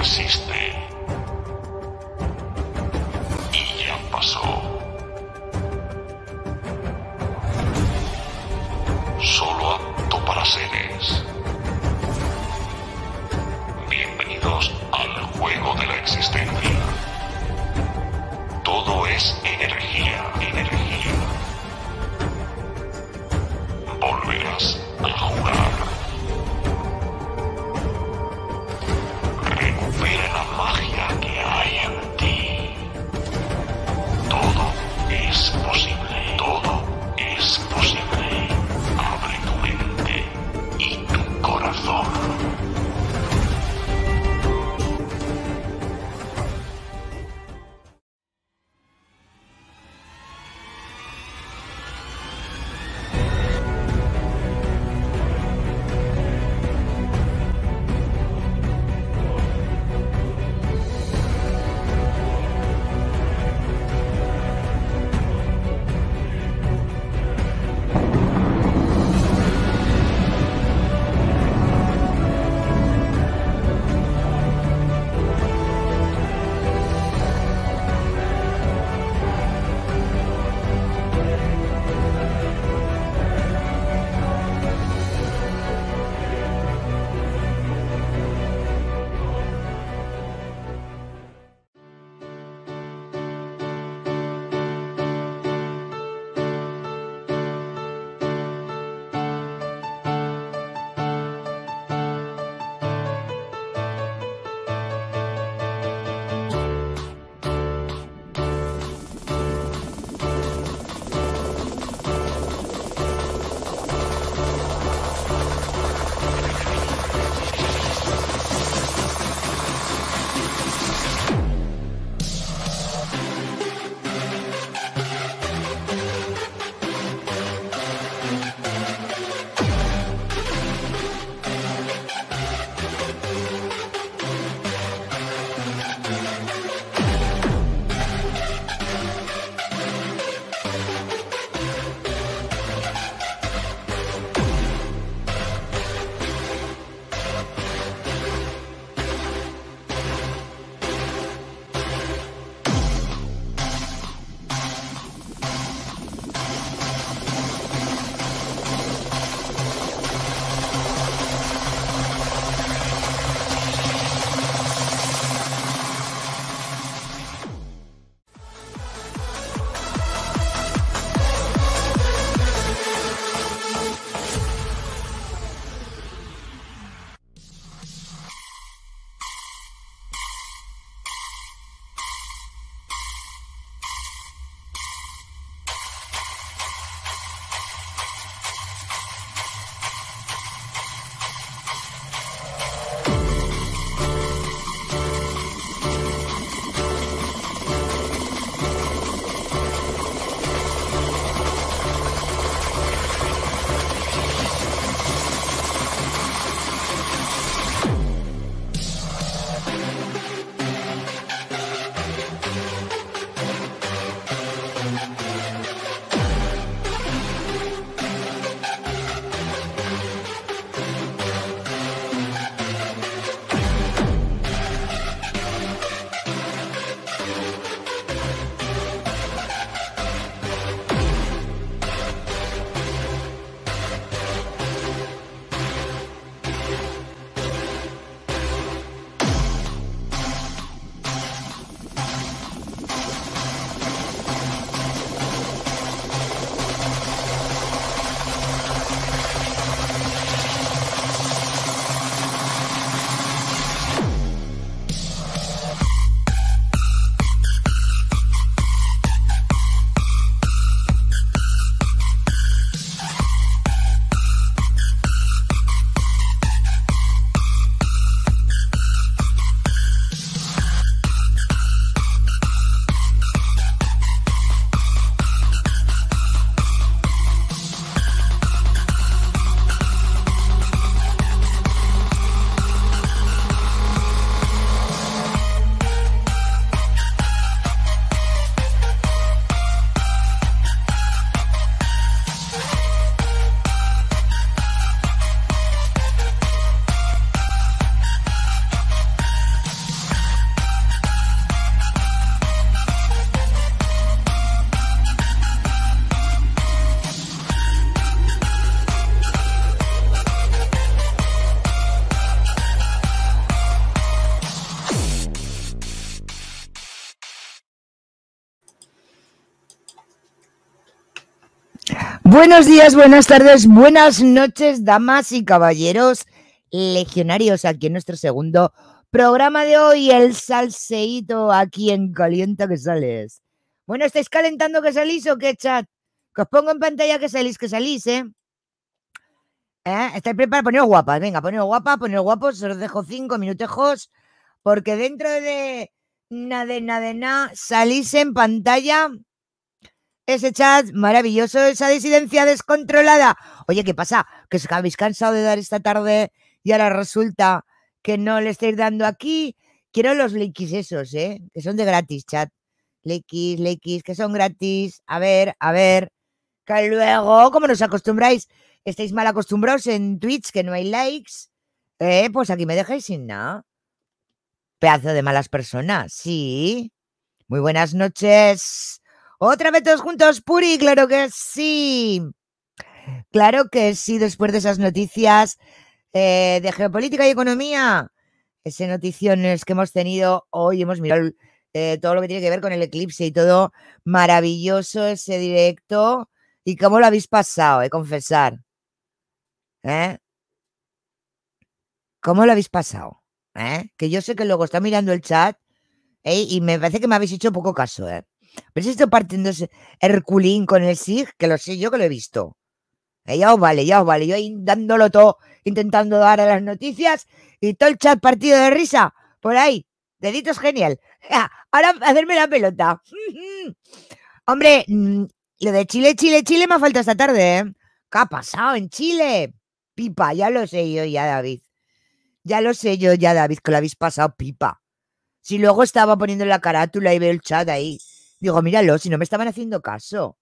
existe. Buenos días, buenas tardes, buenas noches, damas y caballeros legionarios, aquí en nuestro segundo programa de hoy, el salseíto aquí en Calienta que sales. Bueno, ¿estáis calentando que salís o qué chat? Que os pongo en pantalla que salís, que salís, ¿eh? ¿eh? ¿Estáis preparados? Poneros guapas, venga, poneros guapas, poneros guapos, os dejo cinco minutejos, porque dentro de nada nada salís en pantalla ese chat maravilloso, esa disidencia descontrolada. Oye, ¿qué pasa? Que os habéis cansado de dar esta tarde y ahora resulta que no le estáis dando aquí. Quiero los likis esos, ¿eh? Que son de gratis, chat. Likis, likis, que son gratis. A ver, a ver. Que luego, como nos acostumbráis, estáis mal acostumbrados en Twitch, que no hay likes. Eh, pues aquí me dejáis sin nada. Pedazo de malas personas, sí. Muy buenas noches. Otra vez todos juntos, Puri, claro que sí. Claro que sí, después de esas noticias eh, de geopolítica y economía, esas noticiones que hemos tenido hoy, hemos mirado eh, todo lo que tiene que ver con el eclipse y todo maravilloso ese directo. ¿Y cómo lo habéis pasado? He confesar. ¿eh? ¿Cómo lo habéis pasado? Que yo sé que luego está mirando el chat y me parece que me habéis hecho poco caso. ¿eh? ¿Ves esto partiéndose Herculín con el SIG? Que lo sé yo que lo he visto. ella eh, ya os vale, ya os vale. Yo ahí dándolo todo, intentando dar a las noticias y todo el chat partido de risa. Por ahí. Deditos genial. ahora hacerme la pelota. Hombre, mm, lo de Chile, Chile, Chile me ha faltado esta tarde, ¿eh? ¿Qué ha pasado en Chile? Pipa, ya lo sé yo ya, David. Ya lo sé yo ya, David, que lo habéis pasado pipa. Si luego estaba poniendo la carátula y veo el chat ahí. Digo, míralo, si no me estaban haciendo caso.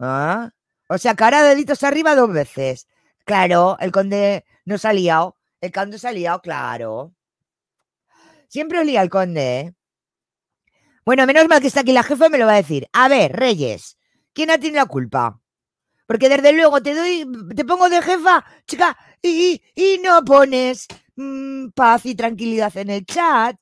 ¿Ah? O sea, cara deditos arriba dos veces. Claro, el conde no se ha liado. El conde se ha liado, claro. Siempre os lía el conde. ¿eh? Bueno, menos mal que está aquí la jefa, me lo va a decir. A ver, Reyes, ¿quién ha tenido la culpa? Porque desde luego te doy, te pongo de jefa, chica, y, no pones mm, paz y tranquilidad en el chat.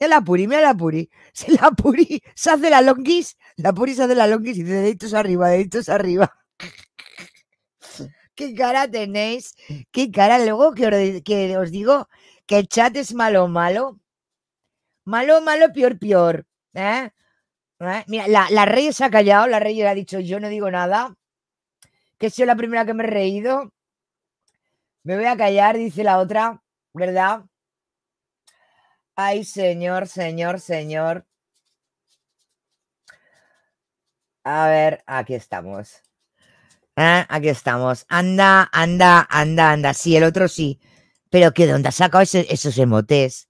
Mira la puri, mira la puri. Se la puri, se hace la longuis, la puri se hace la longuis y dice deditos arriba, deditos arriba. ¿Qué cara tenéis? ¿Qué cara? Luego que os, digo que el chat es malo, malo. Malo, malo, peor, peor. ¿eh? ¿Eh? Mira, la, rey se ha callado, la rey ha dicho yo no digo nada, que soy la primera que me he reído. Me voy a callar, dice la otra, ¿verdad? Ay, señor, señor, señor. A ver, aquí estamos. ¿Eh? Aquí estamos. Anda, anda, anda, anda. Sí, el otro sí. Pero ¿qué de dónde ha sacado esos emotes?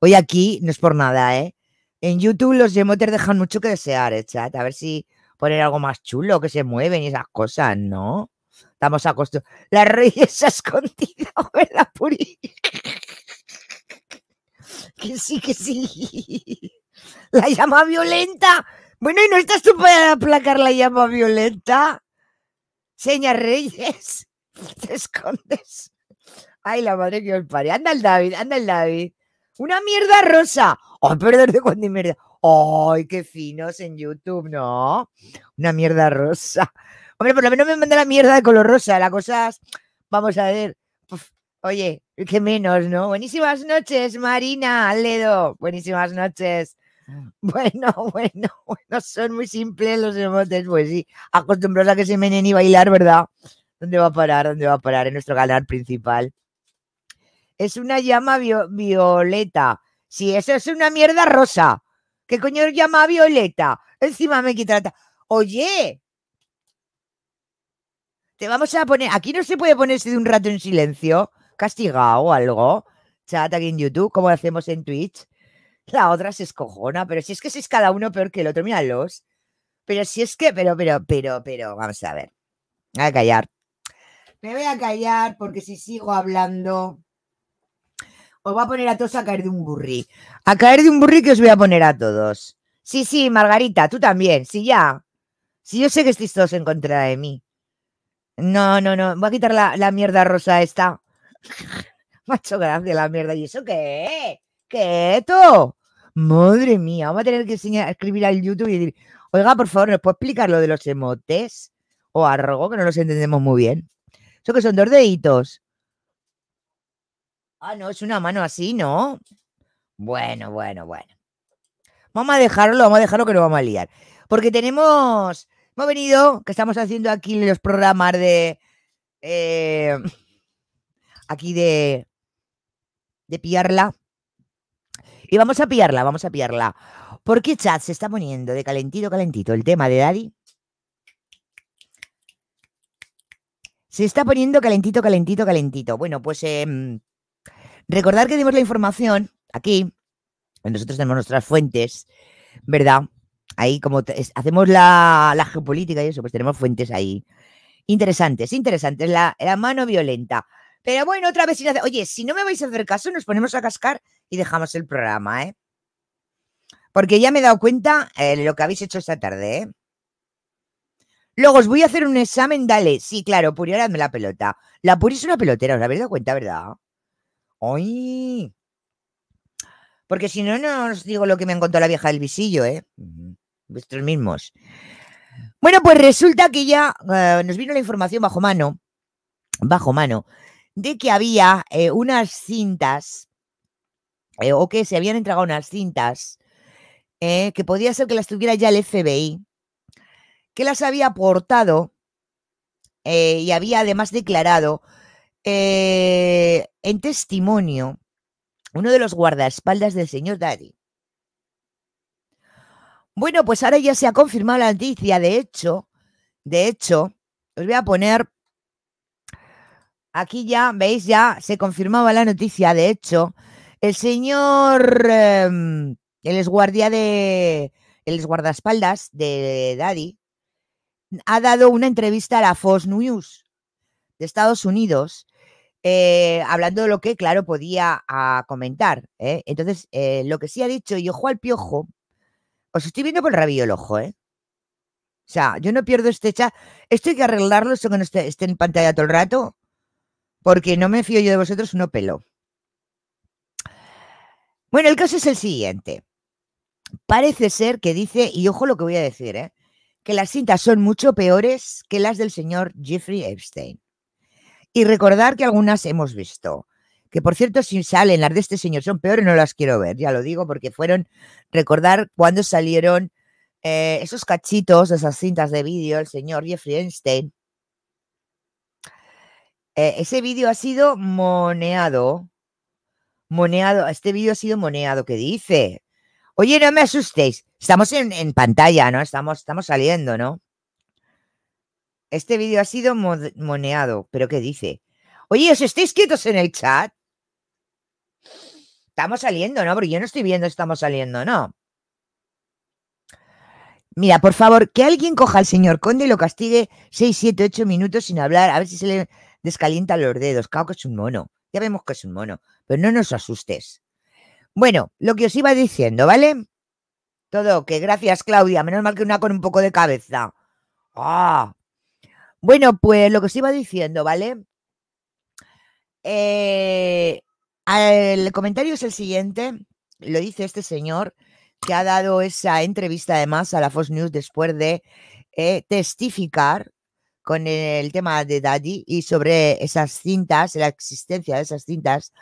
Hoy aquí no es por nada, ¿eh? En YouTube los emotes dejan mucho que desear, ¿eh, chat. A ver si poner algo más chulo, que se mueven y esas cosas, ¿no? Estamos acostumbrados. La rey es escondida escondido en la Que sí, que sí. La llama violenta. Bueno, ¿y no estás tú para aplacar la llama violenta? Señas Reyes, te escondes. Ay, la madre que os pare. Anda el David, anda el David. Una mierda rosa. Ay, perdón, de cuando mierda. Ay, qué finos en YouTube, ¿no? Una mierda rosa. Hombre, por lo menos me manda la mierda de color rosa. Las cosas, vamos a ver, Oye, qué menos, ¿no? Buenísimas noches, Marina Aledo. Buenísimas noches. Ah. Bueno, bueno, bueno, son muy simples los emotes, pues sí. Acostumbrados a que se menen y bailar, ¿verdad? ¿Dónde va a parar? ¿Dónde va a parar? En nuestro canal principal. Es una llama violeta. Sí, eso es una mierda rosa. ¿Qué coño llama violeta? Encima me quita Oye, te vamos a poner. Aquí no se puede ponerse de un rato en silencio castigado o algo? Chat aquí en YouTube, como hacemos en Twitch. La otra se escojona, pero si es que es cada uno peor que el otro, míralos. Pero si es que, pero, pero, pero, pero, vamos a ver. Voy a callar. Me voy a callar porque si sigo hablando, os voy a poner a todos a caer de un burri. A caer de un burri que os voy a poner a todos. Sí, sí, Margarita, tú también, sí, ya. Sí, yo sé que estáis todos en contra de mí. No, no, no. Voy a quitar la, la mierda rosa esta. Macho grande la mierda. ¿Y eso qué? ¿Qué esto? Madre mía, vamos a tener que escribir al YouTube y decir, oiga, por favor, ¿nos puede explicar lo de los emotes? O arrogo que no los entendemos muy bien. Eso que son dos deditos. Ah, no, es una mano así, ¿no? Bueno, bueno, bueno. Vamos a dejarlo, vamos a dejarlo que nos vamos a liar. Porque tenemos, hemos venido, que estamos haciendo aquí los programas de... Eh, aquí de, de pillarla. Y vamos a pillarla, vamos a pillarla. ¿Por qué chat se está poniendo de calentito, calentito el tema de Daddy? Se está poniendo calentito, calentito, calentito. Bueno, pues em, recordar que dimos la información aquí. Nosotros tenemos nuestras fuentes, ¿verdad? Ahí como hacemos la, geopolítica y eso, pues tenemos fuentes ahí. Interesantes, interesantes. la mano violenta. Pero bueno, otra vecina, oye, si no me vais a hacer caso, nos ponemos a cascar y dejamos el programa, ¿eh? Porque ya me he dado cuenta de eh, lo que habéis hecho esta tarde, ¿eh? Luego os voy a hacer un examen, dale. Sí, claro, Puri, ahora la pelota. La Puri es una pelotera, os habéis dado cuenta, ¿verdad? ¡Ay! Porque si no, no os digo lo que me ha la vieja del visillo, ¿eh? Vuestros mismos. Bueno, pues resulta que ya eh, nos vino la información bajo mano, bajo mano, de que había eh, unas cintas eh, o que se habían entregado unas cintas eh, que podía ser que las tuviera ya el FBI, que las había portado y había además declarado en testimonio uno de los guardaespaldas del señor Daddy. Bueno, pues ahora ya se ha confirmado la noticia, de hecho, de hecho, os voy a poner Aquí ya, veis, ya se confirmaba la noticia. De hecho, el señor, em, el guardia de, el guardaespaldas de Daddy, ha dado una entrevista a la Fox News de Estados Unidos, eh, hablando de lo que, claro, podía ah, comentar. ¿eh? Entonces, eh, lo que sí ha dicho, y ojo al piojo, os estoy viendo con rabillo el ojo, ¿eh? O sea, yo no pierdo este chat. Esto hay que arreglarlo, eso que no esté en pantalla todo el rato porque no me fío yo de vosotros, no pelo. Bueno, el caso es el siguiente. Parece ser que dice, y ojo lo que voy a decir, ¿eh? que las cintas son mucho peores que las del señor Jeffrey Epstein. Y recordar que algunas hemos visto. Que por cierto, si salen las de este señor son peores, no las quiero ver, ya lo digo, porque fueron, recordar cuando salieron eh, esos cachitos, esas cintas de vídeo, el señor Jeffrey Epstein, eh, ese vídeo ha sido moneado. Moneado, este vídeo ha sido moneado, ¿qué dice? Oye, no me asustéis. Estamos en, pantalla, ¿no? Estamos, estamos saliendo, ¿no? Este vídeo ha sido moneado, pero ¿qué dice? Oye, ¿os estáis quietos en el chat? Estamos saliendo, ¿no? Porque yo no estoy viendo, estamos saliendo, ¿no? Mira, por favor, que alguien coja al señor Conde y lo castigue 6, 7, 8 minutos sin hablar, a ver si se le descalienta los dedos. Claro que es un mono. Ya vemos que es un mono. Pero no nos asustes. Bueno, lo que os iba diciendo, ¿vale? Todo, que gracias, Claudia. Menos mal que una con un poco de cabeza. Ah. Bueno, pues lo que os iba diciendo, ¿vale? Eh, el comentario es el siguiente. Lo dice este señor que ha dado esa entrevista además a la Fox News después de eh, testificar con el tema de Daddy y sobre esas cintas, la existencia de esas cintas,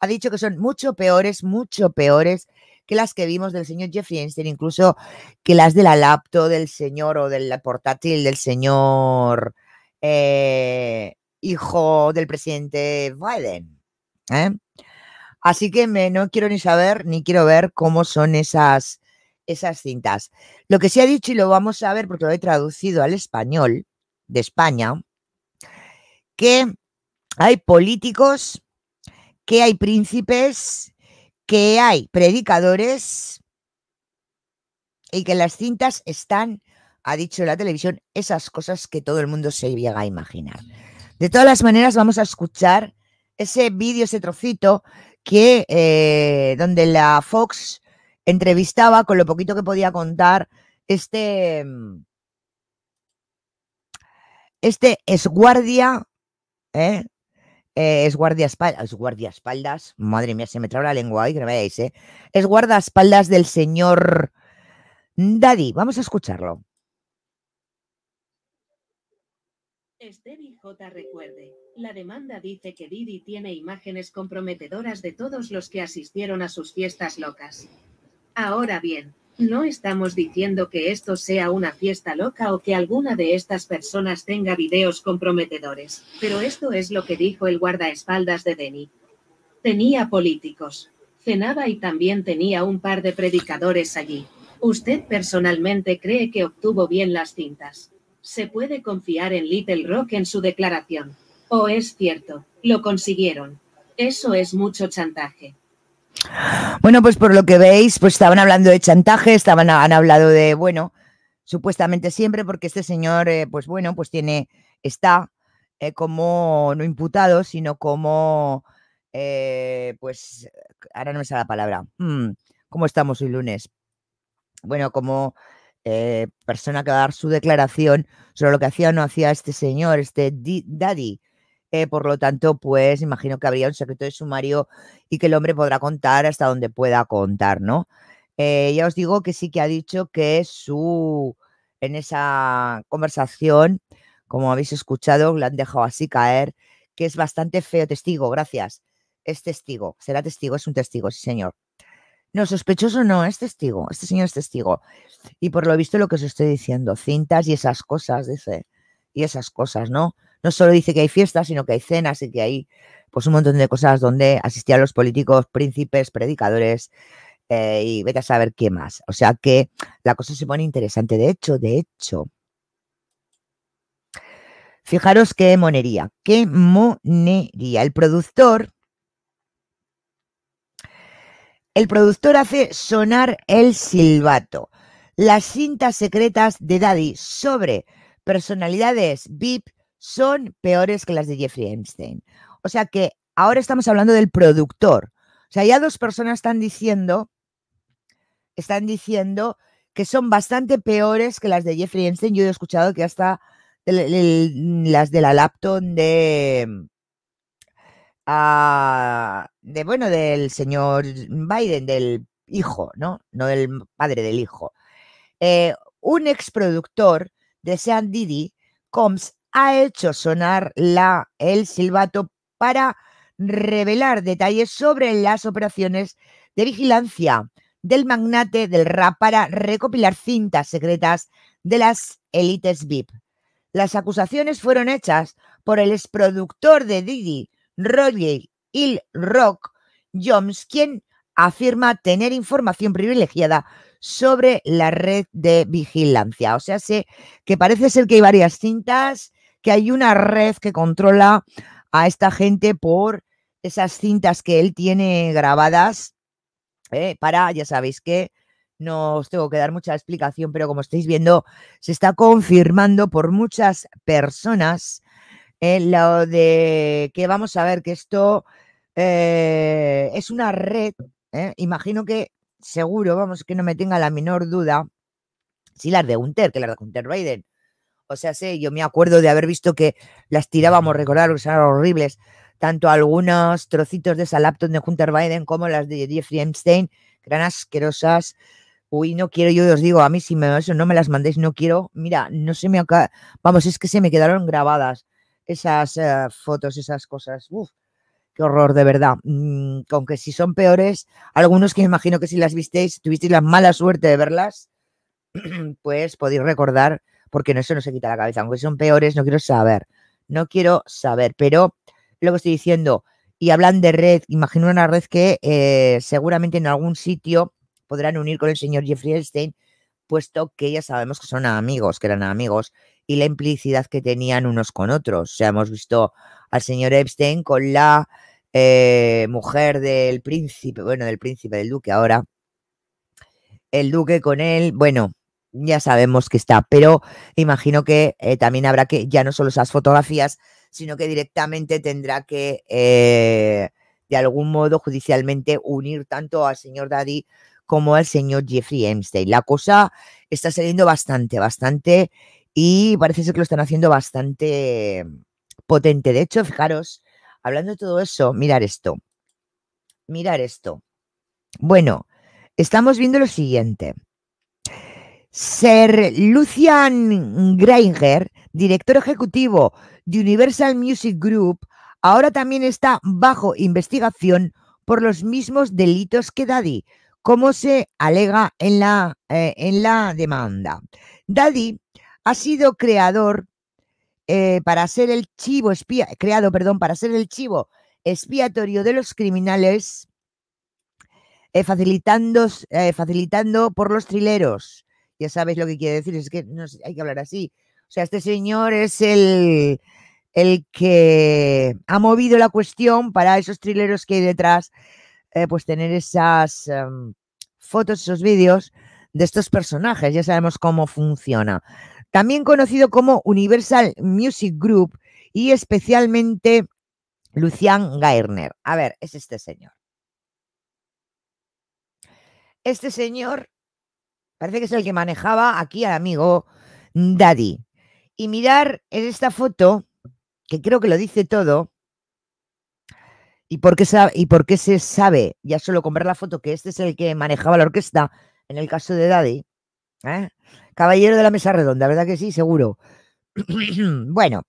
ha dicho que son mucho peores, mucho peores que las que vimos del señor Jeffrey Einstein, incluso que las de la laptop del señor o del portátil del señor eh, hijo del presidente Biden. ¿eh? Así que me, no quiero ni saber ni quiero ver cómo son esas, esas cintas. Lo que sí ha dicho, y lo vamos a ver porque lo he traducido al español, de España, que hay políticos, que hay príncipes, que hay predicadores y que las cintas están, ha dicho la televisión, esas cosas que todo el mundo se llega a imaginar. De todas las maneras, vamos a escuchar ese vídeo, ese trocito que eh, donde la Fox entrevistaba con lo poquito que podía contar este mm, este es guardia, ¿eh? Eh, es guardia espaldas, es guardia espaldas, madre mía, se me traba la lengua hoy, grabéis, ¿eh? es guardia espaldas Es del señor Daddy. Vamos a escucharlo. Este J. recuerde, la demanda dice que Didi tiene imágenes comprometedoras de todos los que asistieron a sus fiestas locas. Ahora bien, no estamos diciendo que esto sea una fiesta loca o que alguna de estas personas tenga videos comprometedores, pero esto es lo que dijo el guardaespaldas de Denny. Tenía políticos. Cenaba y también tenía un par de predicadores allí. ¿Usted personalmente cree que obtuvo bien las cintas? ¿Se puede confiar en Little Rock en su declaración? ¿O oh, es cierto? Lo consiguieron. Eso es mucho chantaje. Bueno, pues por lo que veis, pues estaban hablando de chantaje, estaban, han hablado de, bueno, supuestamente siempre, porque este señor, eh, pues bueno, pues tiene, está eh, como no imputado, sino como, eh, pues, ahora no me sale la palabra, mm, ¿cómo estamos hoy lunes? Bueno, como persona que va a dar su declaración sobre lo que hacía o no hacía este señor, este daddy, por lo tanto, pues imagino que habría un secreto de sumario y que el hombre podrá contar hasta donde pueda contar, ¿no? Eh, ya os digo que sí que ha dicho que su en esa conversación, como habéis escuchado, la han dejado así caer, que es bastante feo testigo, gracias. Es testigo, será testigo, es un testigo, sí señor. No, sospechoso no, es testigo, este señor es testigo. Y por lo visto lo que os estoy diciendo, cintas y esas cosas, dice, y esas cosas, ¿no? no solo dice que hay fiestas, sino que hay cenas y que hay pues un montón de cosas donde asistían los políticos, príncipes, predicadores eh, y vete a saber qué más. O sea que la cosa se pone interesante. De hecho, de hecho, fijaros qué monería, qué monería. El productor, el productor hace sonar el silbato. Las cintas secretas de Daddy sobre personalidades VIP son peores que las de Jeffrey Einstein. O sea que ahora estamos hablando del productor. O sea, ya dos personas están diciendo, están diciendo que son bastante peores que las de Jeffrey Einstein. Yo he escuchado que hasta mm, las de la laptop de, mm, ah, de, bueno, del señor Biden, del hijo, ¿no? No del padre del hijo. Eh, un un exproductor de Sean Diddy, Combs, ha hecho sonar la, el silbato para revelar detalles sobre las operaciones de vigilancia del magnate del rap para recopilar cintas secretas de las élites VIP. Las acusaciones fueron hechas por el exproductor de Didi, Roger Il Rock Jones, quien afirma tener información privilegiada sobre la red de vigilancia. O sea, sé que parece ser que hay varias cintas que hay una red que controla a esta gente por esas cintas que él tiene grabadas eh, para, ya sabéis que no os tengo que dar mucha explicación, pero como estáis viendo, se está confirmando por muchas personas en eh, lo de que vamos a ver que esto eh, es una red, imagino que seguro, vamos, que no me tenga la menor duda, si las de Hunter, que las de Hunter Biden o sea, sé, yo me acuerdo de haber visto que las tirábamos, recordar eran horribles, tanto algunos trocitos de esa laptop de Hunter Biden como las de Jeffrey Einstein, que eran asquerosas. Uy, no quiero, yo os digo, a mí si me, eso no me las mandéis, no quiero. Mira, no se me acaba, vamos, es que se me quedaron grabadas esas eh, fotos, esas cosas. Uf, qué horror, de verdad. Mm, con que si son peores, algunos que me imagino que si las visteis, tuvisteis la mala suerte de verlas, pues podéis recordar porque no, eso no se quita la cabeza. Aunque son peores, no quiero saber. No quiero saber. Pero lo que estoy diciendo, y hablan de red, imagino una red que eh, seguramente en algún sitio podrán unir con el señor Jeffrey Epstein, puesto que ya sabemos que son amigos, que eran amigos, y la implicidad que tenían unos con otros. O sea, hemos visto al señor Epstein con la eh, mujer del príncipe, bueno, del príncipe, del duque ahora. El duque con él, bueno, ya sabemos que está, pero imagino que eh, también habrá que, ya no solo esas fotografías, sino que directamente tendrá que, eh, de algún modo, judicialmente unir tanto al señor Daddy como al señor Jeffrey Epstein. La cosa está saliendo bastante, bastante, y parece ser que lo están haciendo bastante mm, potente. De hecho, fijaros, hablando de todo eso, mirar esto, mirar esto. Bueno, estamos viendo lo siguiente. Ser Lucian Greinger, director ejecutivo de Universal Music Group, ahora también está bajo investigación por los mismos delitos que Daddy, como se alega en la, eh, en la demanda. Daddy ha sido creador eh, para ser el chivo espía, creado, perdón, para ser el chivo expiatorio de los criminales, eh, eh facilitando por los trileros ya sabéis lo que quiere decir, es que hay que hablar así. O sea, este señor es el, el que ha movido la cuestión para esos trileros que hay detrás, eh, pues tener esas em, fotos, esos vídeos de estos personajes, ya sabemos cómo funciona. También conocido como Universal Music Group y especialmente Lucian Gairner. A ver, es este señor. Este señor Parece que es el que manejaba aquí al amigo Daddy. Y mirar en esta foto, que creo que lo dice todo, y por qué, y se sabe, ya solo con ver la foto, que este es el que manejaba la orquesta, en el caso de Daddy. ¿eh? Caballero de la mesa redonda, ¿verdad que sí? Seguro. bueno.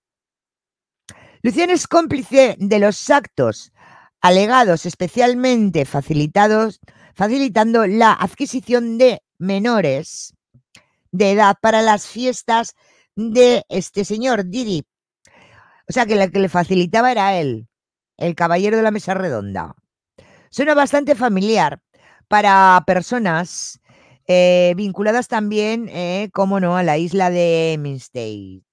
Lucien es cómplice de los actos alegados especialmente facilitados, facilitando la adquisición de menores de edad para las fiestas de este señor, Didi. O sea, que la que le facilitaba era él, el caballero de la mesa redonda. Suena bastante familiar para personas eh, vinculadas también, eh, como no, a la isla de Minstay.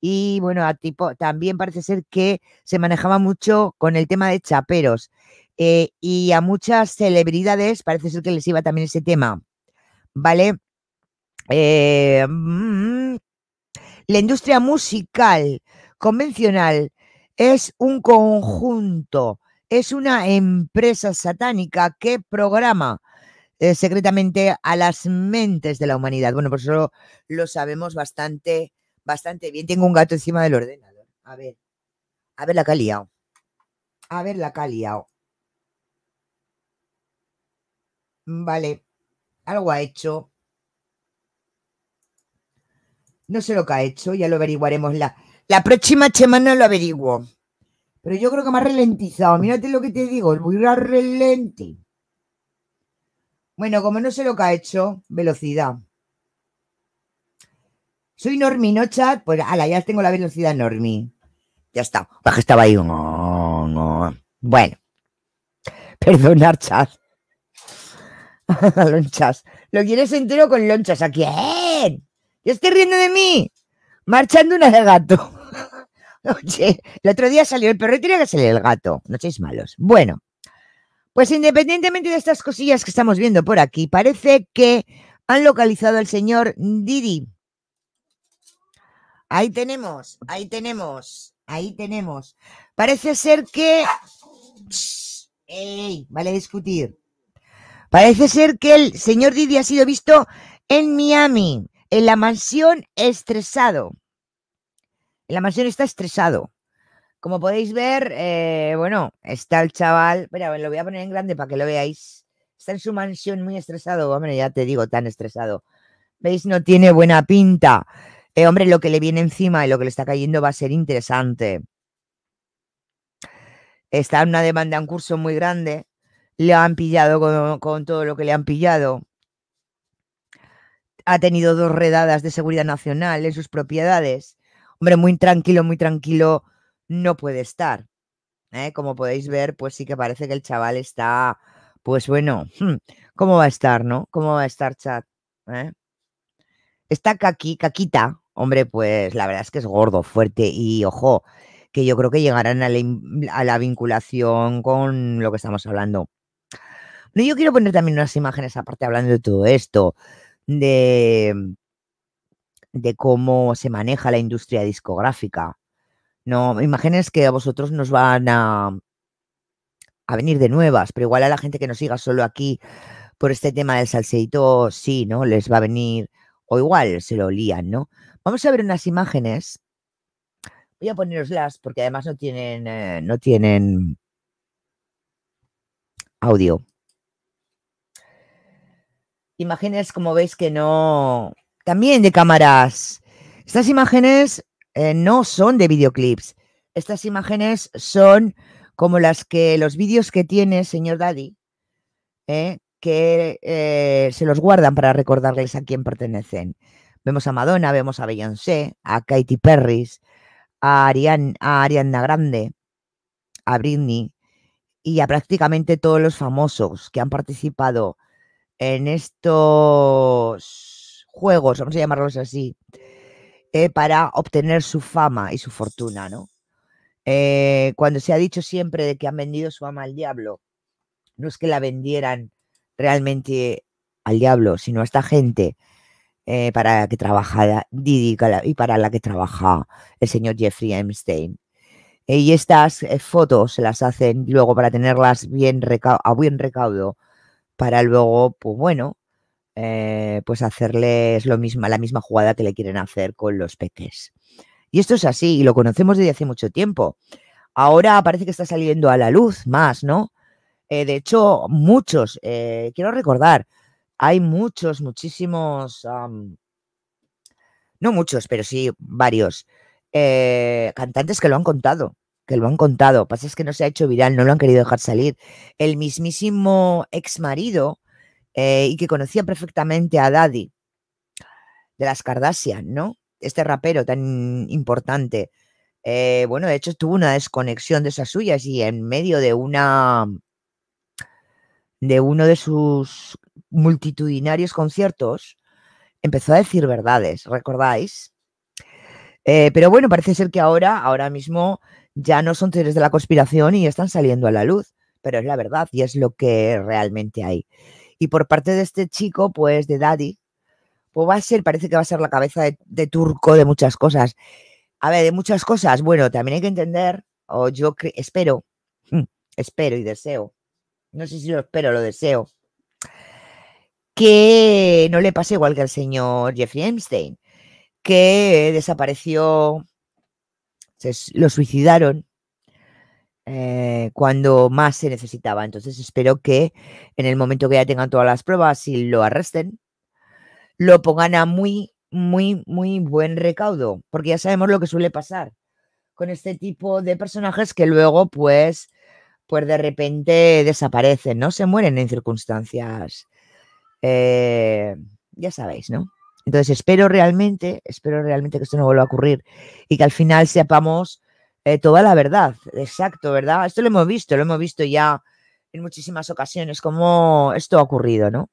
Y bueno, a tipo, también parece ser que se manejaba mucho con el tema de chaperos. Eh, y a muchas celebridades parece ser que les iba también ese tema. ¿vale? Eh, mm, la industria musical convencional es un conjunto, es una empresa satánica que programa eh, secretamente a las mentes de la humanidad. Bueno, por pues eso lo, sabemos bastante, bastante bien. Tengo un gato encima del ordenador. A ver, a ver la que A ver la que Vale algo ha hecho. No sé lo que ha hecho, ya lo averiguaremos la, la próxima semana, lo averiguo. Pero yo creo que me ha ralentizado. Mírate lo que te digo, Voy a ralenti. Bueno, como no sé lo que ha hecho, velocidad. Soy Normi, no chat. Pues ala, ya tengo la velocidad Normi. Ya está. Baja estaba ahí. Bueno. Perdonar, chat. lonchas. Lo quieres entero con lonchas. ¿A quién? ¿Yo estoy riendo de mí? Marchando una del gato. Oye, el otro día salió el perro y tenía que salir el gato. No seáis malos. Bueno, pues independientemente de estas cosillas que estamos viendo por aquí, parece que han localizado al señor Didi. Ahí tenemos, ahí tenemos, ahí tenemos. Parece ser que... vale discutir. Parece ser que el señor Didi ha sido visto en Miami, en la mansión estresado. En la mansión está estresado. Como podéis ver, eh, bueno, está el chaval. pero lo voy a poner en grande para que lo veáis. Está en su mansión muy estresado. Hombre, ya te digo, tan estresado. ¿Veis? No tiene buena pinta. Eh, hombre, lo que le viene encima y lo que le está cayendo va a ser interesante. Está en una demanda, un curso muy grande le han pillado con, todo lo que le han pillado. Ha tenido dos redadas de seguridad nacional en sus propiedades. Hombre, muy tranquilo, muy tranquilo no puede estar. ¿eh? Como podéis ver, pues sí que parece que el chaval está, pues bueno, hmm, ¿cómo va a estar, no? ¿Cómo va a estar, chat? ¿eh? Está caqui, caquita, hombre, pues la verdad es que es gordo, fuerte y ojo, que yo creo que llegarán a la vinculación con lo que estamos hablando. No, yo quiero poner también unas imágenes aparte hablando de todo esto, de, de cómo se maneja la industria discográfica. No, imágenes que a vosotros nos van a, a venir de nuevas, pero igual a la gente que nos siga solo aquí por este tema del salseito, sí, ¿no? Les va a venir, o igual se lo lían, ¿no? Vamos a ver unas imágenes. Voy a poneroslas porque además no tienen, eh, no tienen audio imágenes, como veis, que no. También de cámaras. Estas imágenes eh, no son de videoclips. Estas imágenes son como las que los vídeos que tiene señor Daddy, eh, que eh, se los guardan para recordarles a quién pertenecen. Vemos a Madonna, vemos a Beyoncé, a Katy Perry, a, a Ariana Grande, a Britney y a prácticamente todos los famosos que han participado en estos juegos, vamos a llamarlos así, eh, para obtener su fama y su fortuna, ¿no? Eh, cuando se ha dicho siempre de que han vendido su alma al diablo, no es que la vendieran realmente al diablo, sino a esta gente eh, para la que trabaja Didi y para la que trabaja el señor Jeffrey Einstein. Y estas fotos se las hacen luego para tenerlas bien a buen recaudo para luego, pues bueno, eh, pues hacerles lo la misma jugada que le quieren hacer con los peques. Y esto es así, y lo conocemos desde hace mucho tiempo. Ahora parece que está saliendo a la luz más, ¿no? Eh, de hecho, muchos, eh, quiero recordar, hay muchos, muchísimos, no muchos, pero sí varios cantantes que lo han contado, que lo han contado, pasa es que no se ha hecho viral, no lo han querido dejar salir. El mismísimo ex marido eh, y que conocía perfectamente a Daddy de las Kardashian, ¿no? Este rapero tan importante. Eh, bueno, de hecho tuvo una desconexión de esas suyas y en medio de una de uno de sus multitudinarios conciertos empezó a decir verdades, ¿recordáis? Eh, pero bueno, parece ser que ahora, ahora mismo, ya no son teorías de la conspiración y están saliendo a la luz, pero es la verdad y es lo que realmente hay. Y por parte de este chico, pues de Daddy, pues va a ser, parece que va a ser la cabeza de, turco de muchas cosas. A ver, de muchas cosas, bueno, también hay que entender, o yo espero, mm, espero y deseo, no sé si lo espero, lo deseo, que no le pase igual que al señor Jeffrey Einstein, que desapareció se, lo suicidaron eh, cuando más se necesitaba. Entonces espero que en el momento que ya tengan todas las pruebas y lo arresten, lo pongan a muy, muy, muy buen recaudo, porque ya sabemos lo que suele pasar con este tipo de personajes que luego pues pues de repente desaparecen, ¿no? Se mueren en circunstancias, eh, ya sabéis, ¿no? Entonces espero realmente, espero realmente que esto no vuelva a ocurrir y que al final sepamos eh, toda la verdad, exacto, ¿verdad? Esto lo hemos visto, lo hemos visto ya en muchísimas ocasiones, cómo esto ha ocurrido, ¿no?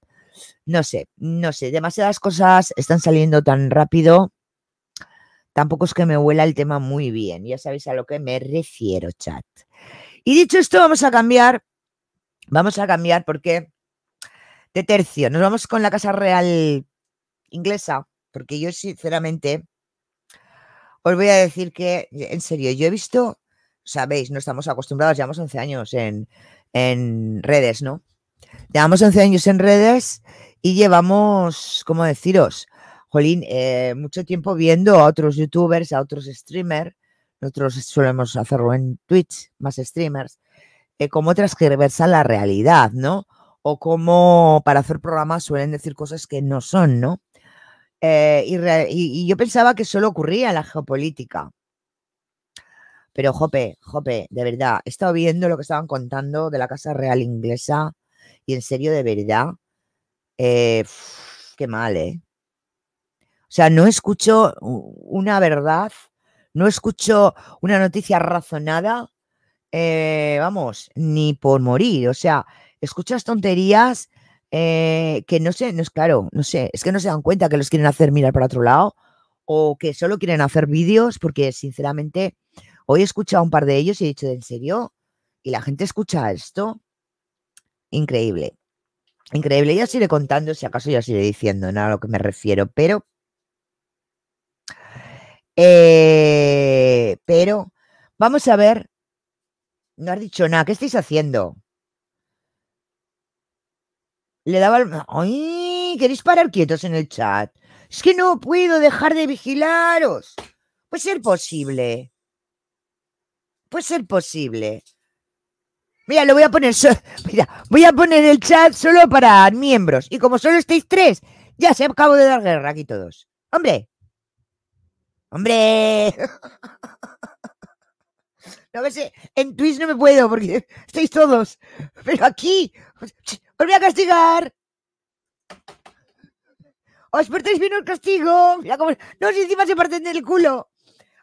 No sé, no sé, demasiadas cosas están saliendo tan rápido. Tampoco es que me huela el tema muy bien, ya sabéis a lo que me refiero, chat. Y dicho esto, vamos a cambiar, vamos a cambiar porque de tercio, nos vamos con la Casa Real inglesa, porque yo sinceramente os voy a decir que, eh, en serio, yo he visto, sabéis, no estamos acostumbrados, llevamos 11 años en, en redes, ¿no? Llevamos 11 años en redes y llevamos, ¿cómo deciros? Jolín, eh, mucho tiempo viendo a otros youtubers, a otros streamers, nosotros solemos hacerlo en Twitch, más streamers, eh, como otras que reversan la realidad, ¿no? O como para hacer programas suelen decir cosas que no son, ¿no? Eh, y, yo pensaba que solo ocurría en la geopolítica. Pero Jope, Jope, de verdad, he estado viendo lo que estaban contando de la Casa Real Inglesa y en serio, de verdad, eh, qué mal, ¿eh? O sea, no escucho una verdad, no escucho una noticia razonada, eh, vamos, ni por morir. O sea, escuchas tonterías eh, que no sé, no es claro, no sé, es que no se dan cuenta que los quieren hacer mirar para otro lado o que solo quieren hacer vídeos porque sinceramente hoy he escuchado un par de ellos y he dicho, ¿en serio? Y la gente escucha esto. Increíble. Increíble. Ya os iré contando, si acaso ya os iré diciendo nada a lo que me refiero, pero... Eh, pero, vamos a ver. No has dicho nada. ¿Qué estáis haciendo? Le daba el... ¡Ay! ¿Queréis parar quietos en el chat? Es que no puedo dejar de vigilaros. Puede ser posible. Puede ser posible. Mira, lo voy a poner. Mira, voy a poner el chat solo para miembros. Y como solo estáis tres, ya se acabó de dar guerra aquí todos. ¡Hombre! ¡Hombre! No sé, en Twitch no me puedo porque estáis todos. Pero aquí os voy a castigar. Os portáis bien el castigo. No, si encima se parten del culo.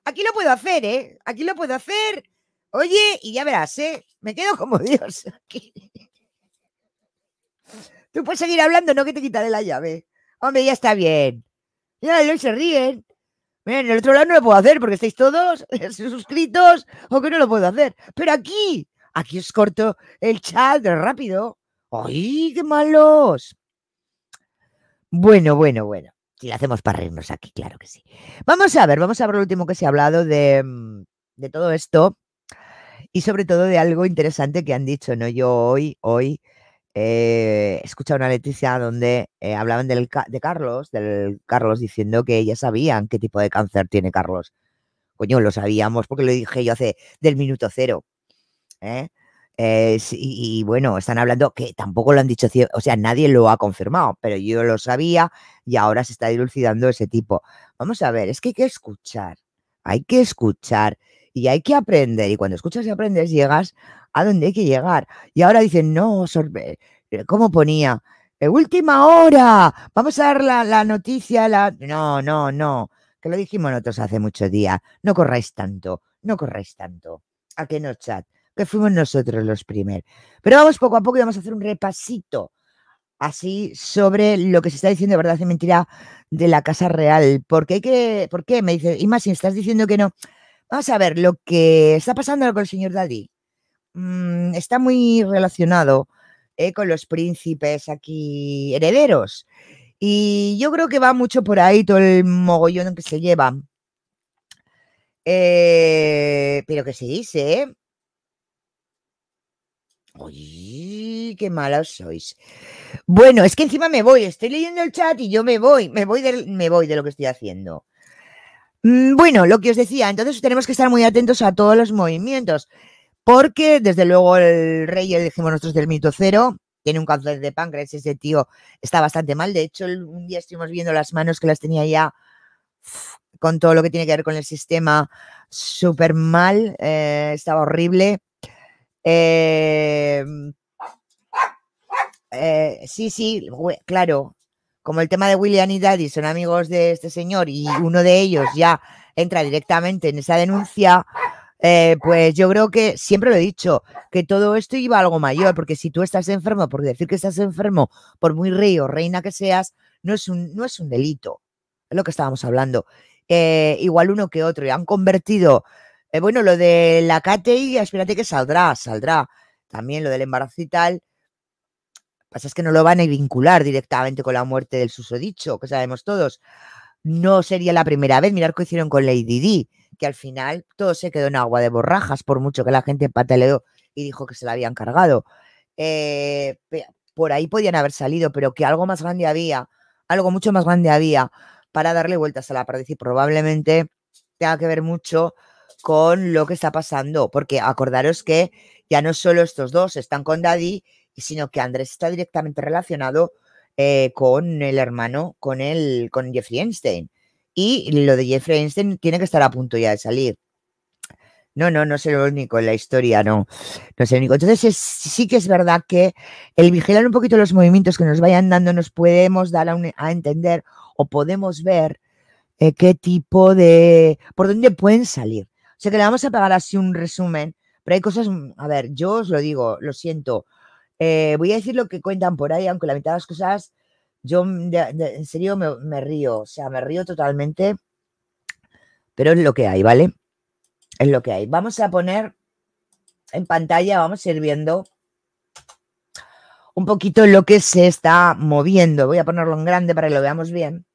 Aquí lo puedo hacer, ¿eh? Aquí lo puedo hacer. Oye, y ya verás, ¿eh? Me quedo como Dios. Tú puedes seguir hablando, no que te quitaré la llave. Hombre, ya está bien. Ya, hoy se ríen. en el otro lado no lo puedo hacer porque estáis todos suscritos o que no lo puedo hacer. Pero aquí, aquí os corto el chat rápido. ¡Ay, qué malos! Bueno, bueno, bueno. Si la hacemos para reírnos aquí, claro que sí. Vamos a ver, vamos a ver lo último que se ha hablado de, mm, todo esto y sobre todo de algo interesante que han dicho, ¿no? Yo hoy, hoy eh, he escuchado una Leticia donde eh, hablaban de Carlos, del Carlos diciendo que ya sabían qué tipo de cáncer tiene Carlos. Coño, lo sabíamos porque lo dije yo hace del minuto cero. ¿eh? y bueno, están hablando que tampoco lo han dicho, o sea, nadie lo ha confirmado, pero yo lo sabía y ahora se está dilucidando ese tipo. Vamos a ver, es que hay que escuchar, hay que escuchar y hay que aprender. Y cuando escuchas y aprendes, llegas a donde hay que llegar. Y ahora dicen, no, eh, ¿cómo ponía? Eh, última hora, vamos a dar la, la noticia. La... No, no, no, que lo dijimos nosotros hace muchos días. No corráis tanto, no corráis tanto. ¿A qué no, chat? que fuimos nosotros los primeros. Pero vamos poco a poco y vamos a hacer un repasito así sobre lo que se está diciendo de verdad y mentira de la Casa Real. Porque hay que, ¿Por qué? Me dice, y más si estás diciendo que no. Vamos a ver, lo que está pasando con el señor Daddy mm, está muy relacionado eh, con los príncipes aquí herederos. Y yo creo que va mucho por ahí todo el mogollón que se lleva. Eh, pero que se dice, ¿eh? Uy, qué malos sois. Bueno, es que encima me voy, estoy leyendo el chat y yo me voy, me voy de, me voy de lo que estoy haciendo. Mm, bueno, lo que os decía, entonces tenemos que estar muy atentos a todos los movimientos, porque desde luego el rey, dijimos nosotros del mito cero, tiene un cáncer de páncreas, ese tío está bastante mal. De hecho, un día estuvimos viendo las manos que las tenía ya con todo lo que tiene que ver con el sistema súper mal, eh, estaba horrible. Em, eh, sí, sí, claro. Como el tema de William y Daddy son amigos de este señor y uno de ellos ya entra directamente en esa denuncia, eh, pues yo creo que siempre lo he dicho, que todo esto iba a algo mayor, porque si tú estás enfermo, por decir que estás enfermo, por muy rey o reina que seas, no es un, no es un delito, es lo que estábamos hablando. Eh, igual uno que otro, y han convertido eh, bueno, lo de la y espérate que saldrá, saldrá. También lo del embarazo y tal. pasa es que no lo van a vincular directamente con la muerte del susodicho, que sabemos todos. No sería la primera vez, mirar qué hicieron con Lady Di, que al final todo se quedó en agua de borrajas, por mucho que la gente pataleó y dijo que se la habían cargado. Eh, por ahí podían haber salido, pero que algo más grande había, algo mucho más grande había para darle vueltas a la pared y probablemente tenga que ver mucho con lo que está pasando, porque acordaros que ya no solo estos dos están con Daddy, sino que Andrés está directamente relacionado eh, con el hermano, con el, con Jeffrey Einstein. Y lo de Jeffrey Einstein tiene que estar a punto ya de salir. No, no, no es el único en la historia, no. No es el único. Entonces, sí que es verdad que el vigilar un poquito los movimientos que nos vayan dando nos podemos dar a, entender o podemos ver eh, qué tipo de. por dónde pueden salir sé que le vamos a pagar así un resumen, pero hay cosas, mm, a ver, yo os lo digo, lo siento. Eh, voy a decir lo que cuentan por ahí, aunque la mitad de las cosas, yo mm, en serio me, río, o sea, me río totalmente, pero es lo que hay, ¿vale? Es lo que hay. Vamos a poner en pantalla, vamos a ir viendo un poquito lo que se está moviendo. Voy a ponerlo en grande para que lo veamos bien.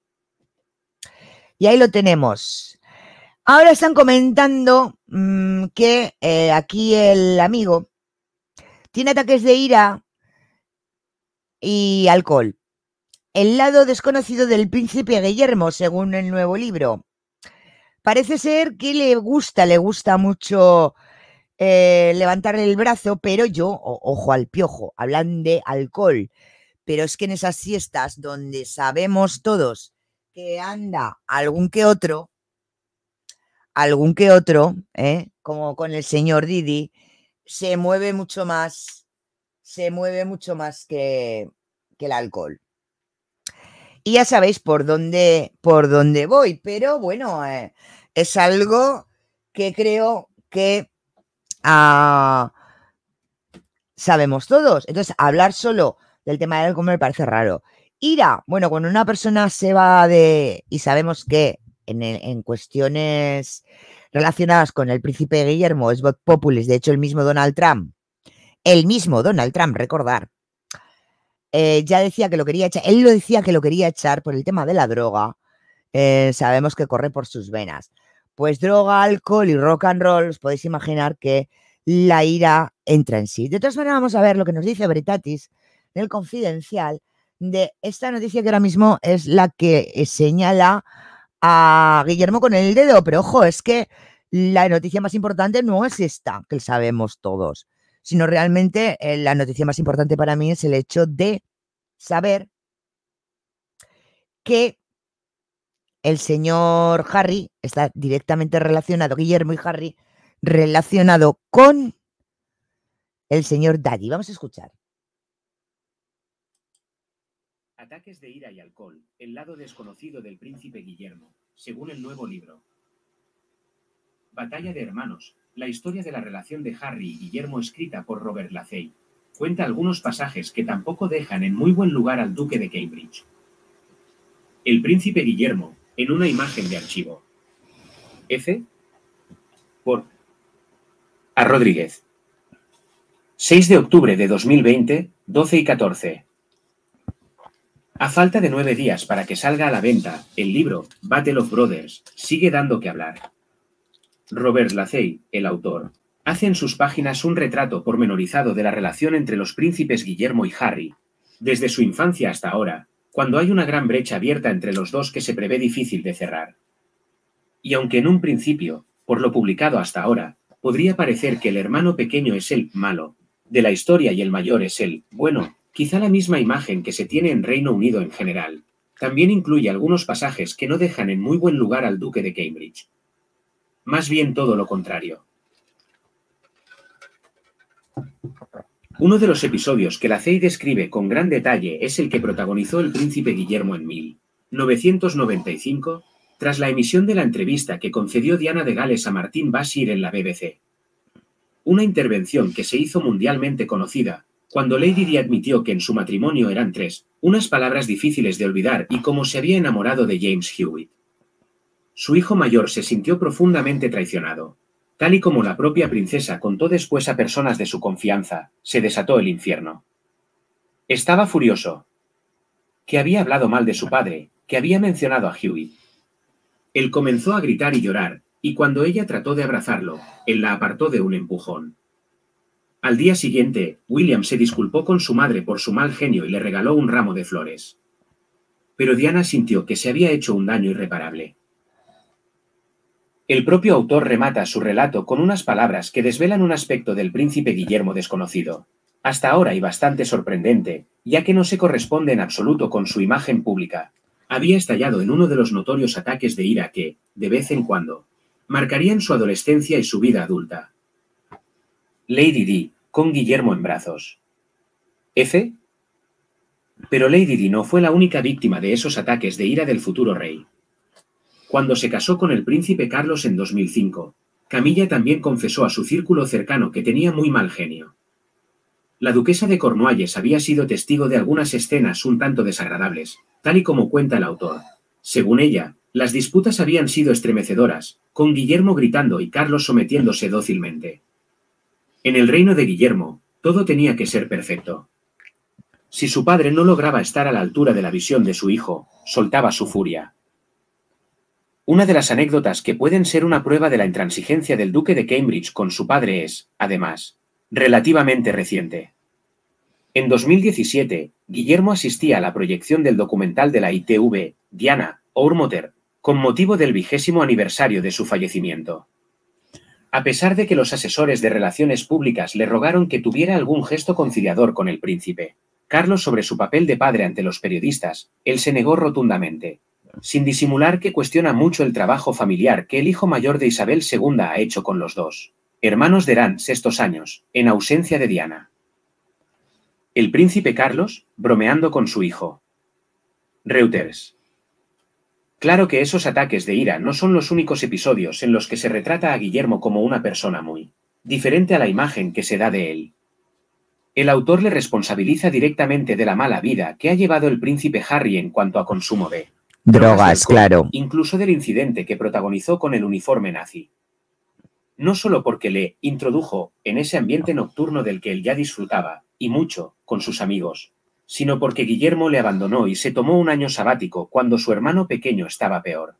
Y ahí lo tenemos. Ahora están comentando mm, que eh, aquí el amigo tiene ataques de ira y alcohol. El lado desconocido del príncipe Guillermo, según el nuevo libro. Parece ser que le gusta, le gusta mucho eh, levantar el brazo, pero yo, ojo al piojo, hablan de alcohol. Pero es que en esas siestas donde sabemos todos que anda algún que otro, algún que otro, ¿eh? como con el señor Didi, se mueve mucho más, se mueve mucho más que, el alcohol. Y ya sabéis por dónde, por dónde voy, pero bueno, eh, es algo que creo que ah, sabemos todos. Entonces, hablar solo del tema del alcohol me parece raro. Ira, bueno, cuando una persona se va de, y sabemos que e, en, cuestiones relacionadas con el príncipe Guillermo es Populis, de hecho el mismo Donald Trump, el mismo Donald Trump, recordar, eh, ya decía que lo quería echar, él lo decía que lo quería echar por el tema de la droga, eh, sabemos que corre por sus venas. Pues droga, alcohol y rock and roll, os podéis imaginar que la ira entra en sí. De todas maneras, vamos a ver lo que nos dice Britatis en el confidencial de esta noticia que ahora mismo es la que eh, señala a Guillermo con el dedo, pero ojo, es que la noticia más importante no es esta, que sabemos todos, sino realmente eh, la noticia más importante para mí es el hecho de saber que el señor Harry está directamente relacionado, Guillermo y Harry, relacionado con el señor Daddy. Vamos a escuchar. Ataques de ira y alcohol, el lado desconocido del príncipe Guillermo, según el nuevo libro. Batalla de Hermanos, la historia de la relación de Harry y Guillermo escrita por Robert Lacey, cuenta algunos pasajes que tampoco dejan en muy buen lugar al duque de Cambridge. El príncipe Guillermo, en una imagen de archivo. F. Por. A Rodríguez. 6 de octubre de 2020, 12 y 14. A falta de nueve días para que salga a la venta, el libro Battle of Brothers sigue dando que hablar. Robert Lacey, el autor, hace en sus páginas un retrato pormenorizado de la relación entre los príncipes Guillermo y Harry, desde su infancia hasta ahora, cuando hay una gran brecha abierta entre los dos que se prevé difícil de cerrar. Y aunque en un principio, por lo publicado hasta ahora, podría parecer que el hermano pequeño es el malo de la historia y el mayor es el bueno Quizá la misma imagen que se tiene en Reino Unido en general, también incluye algunos pasajes que no dejan en muy buen lugar al duque de Cambridge. Más bien todo lo contrario. Uno de los episodios que la CEI describe con gran detalle es el que protagonizó el príncipe Guillermo en 1995, tras la emisión de la entrevista que concedió Diana de Gales a Martín Basir en la BBC. Una intervención que se hizo mundialmente conocida, cuando Lady Di admitió que en su matrimonio eran tres, unas palabras difíciles de olvidar y como se había enamorado de James Hewitt. Su hijo mayor se sintió profundamente traicionado. Tal y como la propia princesa contó después a personas de su confianza, se desató el infierno. Estaba furioso. Que había hablado mal de su padre, que había mencionado a Hewitt. Él comenzó a gritar y llorar, y cuando ella trató de abrazarlo, él la apartó de un empujón. Al día siguiente, William se disculpó con su madre por su mal genio y le regaló un ramo de flores. Pero Diana sintió que se había hecho un daño irreparable. El propio autor remata su relato con unas palabras que desvelan un aspecto del príncipe Guillermo desconocido, hasta ahora y bastante sorprendente, ya que no se corresponde en absoluto con su imagen pública. Había estallado en uno de los notorios ataques de ira que, de vez en cuando, marcarían su adolescencia y su vida adulta. Lady Di, con Guillermo en brazos. F. Pero Lady Di no fue la única víctima de esos ataques de ira del futuro rey. Cuando se casó con el príncipe Carlos en 2005, Camilla también confesó a su círculo cercano que tenía muy mal genio. La duquesa de Cornualles había sido testigo de algunas escenas un tanto desagradables, tal y como cuenta el autor. Según ella, las disputas habían sido estremecedoras, con Guillermo gritando y Carlos sometiéndose dócilmente. En el reino de Guillermo, todo tenía que ser perfecto. Si su padre no lograba estar a la altura de la visión de su hijo, soltaba su furia. Una de las anécdotas que pueden ser una prueba de la intransigencia del duque de Cambridge con su padre es, además, relativamente reciente. En 2017, Guillermo asistía a la proyección del documental de la ITV, Diana, Mother, con motivo del vigésimo aniversario de su fallecimiento. A pesar de que los asesores de relaciones públicas le rogaron que tuviera algún gesto conciliador con el príncipe, Carlos sobre su papel de padre ante los periodistas, él se negó rotundamente, sin disimular que cuestiona mucho el trabajo familiar que el hijo mayor de Isabel II ha hecho con los dos hermanos de Rans estos años, en ausencia de Diana. El príncipe Carlos, bromeando con su hijo. Reuters. Claro que esos ataques de ira no son los únicos episodios en los que se retrata a Guillermo como una persona muy diferente a la imagen que se da de él. El autor le responsabiliza directamente de la mala vida que ha llevado el príncipe Harry en cuanto a consumo de drogas, claro. Incluso del incidente que protagonizó con el uniforme nazi. No solo porque le introdujo en ese ambiente nocturno del que él ya disfrutaba, y mucho, con sus amigos, sino porque Guillermo le abandonó y se tomó un año sabático cuando su hermano pequeño estaba peor.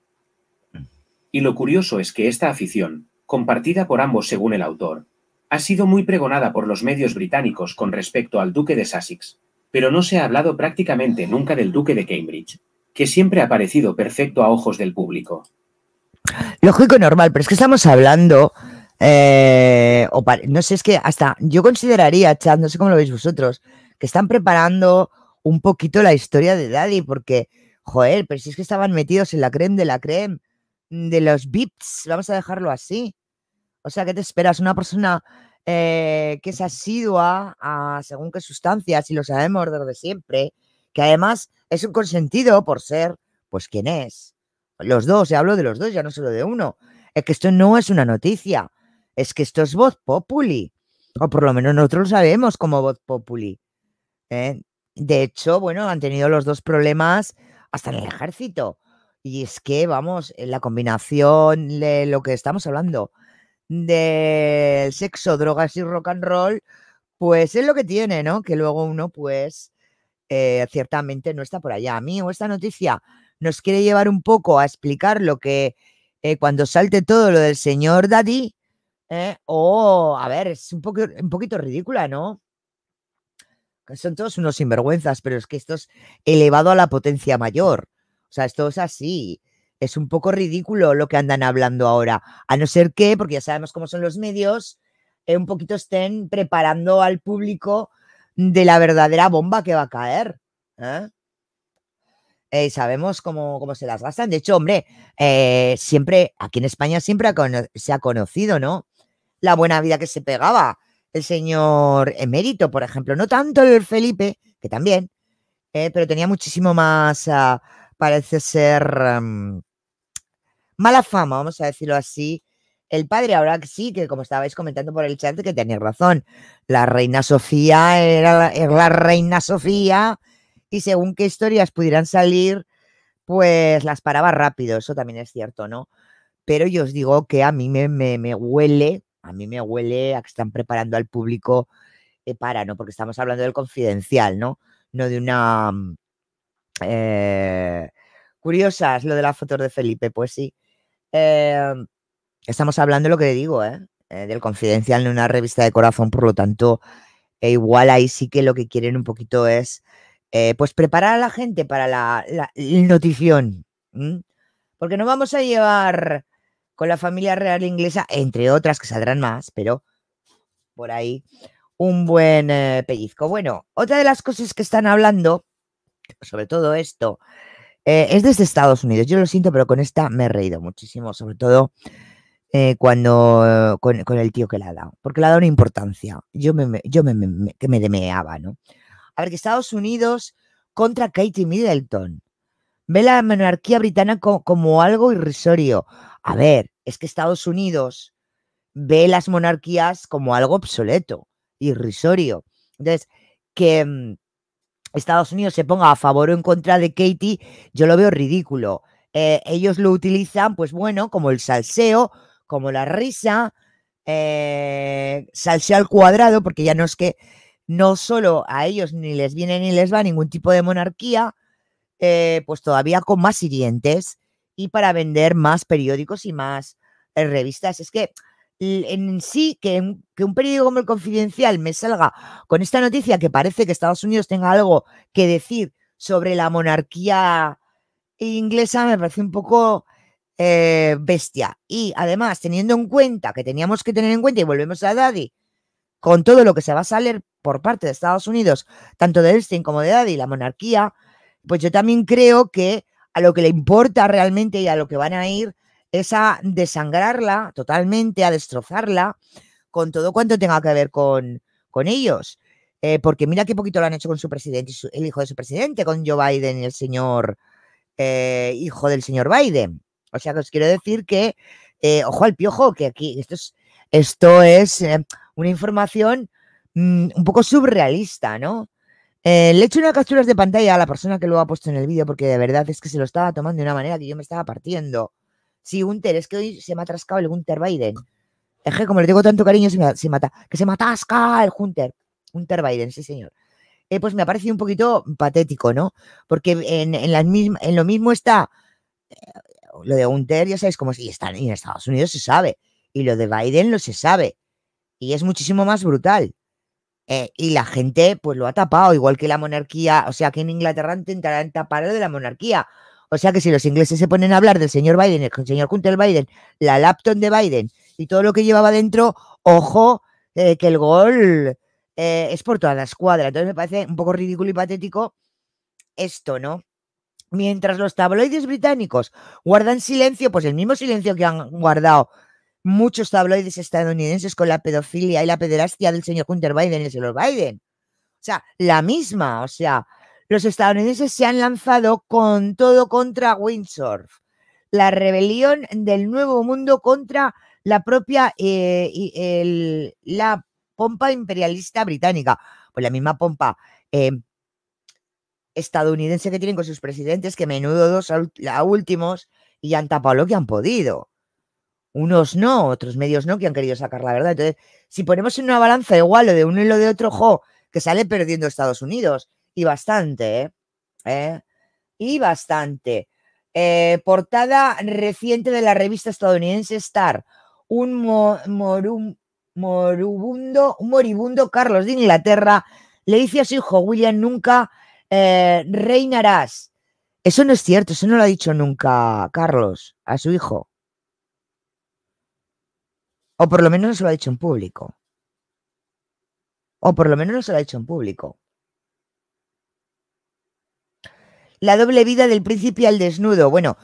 Y lo curioso es que esta afición, compartida por ambos según el autor, ha sido muy pregonada por los medios británicos con respecto al duque de Sussex, pero no se ha hablado prácticamente nunca del duque de Cambridge, que siempre ha parecido perfecto a ojos del público. Lógico y normal, pero es que estamos hablando eh, no sé, es que hasta yo consideraría, Chad, no sé cómo lo veis vosotros, que están preparando un poquito la historia de Daddy, porque, joder, pero si es que estaban metidos en la creme de la creme, mm, de los bits, vamos a dejarlo así. O sea, ¿qué te esperas? Una persona eh, que es asidua a según qué sustancias, y lo sabemos desde siempre, que además es un consentido por ser, pues, ¿quién es. Los dos, se hablo de los dos, ya no solo de uno. Es que esto no es una noticia, es que esto es voz populi, o por lo menos nosotros lo sabemos como voz populi. ¿eh? De hecho, bueno, han tenido los dos problemas hasta en el ejército. Y es que, vamos, la combinación de lo que estamos hablando, del sexo, drogas y rock and roll, pues es lo que tiene, ¿no? Que luego uno, pues, eh, ciertamente no está por allá. A mí o esta noticia nos quiere llevar un poco a explicar lo que eh, cuando salte todo lo del señor Daddy, o, a ver, es un, poco, un poquito ridícula, ¿no? son todos unos sinvergüenzas, pero es que esto es elevado a la potencia mayor. O sea, esto es así. Es un poco ridículo lo que andan hablando ahora. A no ser que, porque ya sabemos cómo son los medios, eh, un poquito estén preparando al público de la verdadera bomba que va a caer. y ¿eh? Eh, sabemos cómo, cómo, se las gastan. De hecho, hombre, siempre, aquí en España siempre se ha conocido, ¿no? La buena vida que se pegaba el señor emérito, por ejemplo. No tanto el Felipe, que también, eh, pero tenía muchísimo más, ah, parece ser, mm, mala fama, vamos a decirlo así. El padre, ahora sí, que como estabais comentando por el chat, que tenía razón. La reina Sofía era, la reina Sofía y según qué historias pudieran salir, pues las paraba rápido, eso también es cierto, ¿no? Pero yo os digo que a mí me, me huele a mí me huele a que están preparando al público eh, para, ¿no? Porque estamos hablando del confidencial, ¿no? No de una... Curiosa mm, eh, curiosas lo de las fotos de Felipe, pues sí. Em, estamos hablando de lo que digo, ¿eh? eh del confidencial en una revista de corazón, por lo tanto, e igual ahí sí que lo que quieren un poquito es, pues preparar a la gente para la, notición, porque no vamos a llevar con la familia real inglesa, entre otras que saldrán más, pero por ahí un buen eh, pellizco. Bueno, otra de las cosas que están hablando, sobre todo esto, eh, es desde Estados Unidos. Yo lo siento, pero con esta me he reído muchísimo, sobre todo eh, cuando con, el tío que la ha dado, porque le ha dado una importancia. Yo me, yo me, que me demeaba, ¿no? A ver, que Estados Unidos contra Katie Middleton. Ve la monarquía británica como algo irrisorio, a ver, es que Estados Unidos ve las monarquías como algo obsoleto, irrisorio. Entonces, que mm, Estados Unidos se ponga a favor o en contra de Katie, yo lo veo ridículo. Eh, ellos lo utilizan, pues bueno, como el salseo, como la risa, eh, salseo al cuadrado, porque ya no es que no solo a ellos ni les viene ni les va ningún tipo de monarquía, eh, pues todavía con más hirientes y para vender más periódicos y más eh, revistas. Es que en sí, que, un periódico como el Confidencial me salga con esta noticia que parece que Estados Unidos tenga algo que decir sobre la monarquía inglesa, me parece un poco eh, bestia. Y además, teniendo en cuenta que teníamos que tener en cuenta, y volvemos a Daddy, con todo lo que se va a salir por parte de Estados Unidos, tanto de Elstein como de Daddy, la monarquía, pues yo también creo que a lo que le importa realmente y a lo que van a ir es a desangrarla totalmente, a destrozarla con todo cuanto tenga que ver con, con ellos. Eh, porque mira qué poquito lo han hecho con su presidente, su, el hijo de su presidente, con Joe Biden y el señor eh, hijo del señor Biden. O sea que os quiero decir que, eh, ojo al piojo, que aquí esto es, esto es una información mm, un poco surrealista, ¿no? Eh, le he hecho unas capturas de pantalla a la persona que lo ha puesto en el vídeo porque de verdad es que se lo estaba tomando de una manera que yo me estaba partiendo. Sí, Hunter, es que hoy se me ha atrascado el Hunter Biden. Es que como le tengo tanto cariño, se me, mata, que se me atasca el Hunter. Hunter Biden, sí, señor. Eh, pues me ha parecido un poquito patético, ¿no? Porque en, en, lo mismo está eh, lo de Hunter, ya sabéis cómo es, y en Estados Unidos se sabe, y lo de Biden lo se sabe, y es muchísimo más brutal. Eh, y la gente pues lo ha tapado, igual que la monarquía, o sea que en Inglaterra intentarán tapar lo de la monarquía. O sea que si los ingleses se ponen a hablar del señor Biden, el señor Hunter Biden, la laptop de Biden y todo lo que llevaba dentro, ojo, eh, que el gol eh, es por toda la escuadra. Entonces me parece un poco ridículo y patético esto, ¿no? Mientras los tabloides británicos guardan silencio, pues el mismo silencio que han guardado muchos tabloides estadounidenses con la pedofilia y la pederastia del señor Hunter Biden y el señor Biden. O sea, la misma, o sea, los estadounidenses se han lanzado con todo contra Windsor, la rebelión del nuevo mundo contra la propia, eh, la pompa imperialista británica, pues la misma pompa eh, estadounidense que tienen con sus presidentes, que menudo dos últimos y han tapado lo que han podido unos no, otros medios no, que han querido sacar la verdad. Entonces, si ponemos en una balanza igual lo de uno y lo de otro, jo, que sale perdiendo Estados Unidos. Y bastante, ¿eh? ¿Eh? Y bastante. Eh, portada reciente de la revista estadounidense Star. Un, moribundo, un moribundo Carlos de Inglaterra le dice a su hijo William, nunca eh, reinarás. Eso no es cierto, eso no lo ha dicho nunca Carlos a su hijo. O por lo menos no se lo ha dicho en público. O por lo menos no se lo ha dicho en público. La doble vida del príncipe al desnudo. Bueno,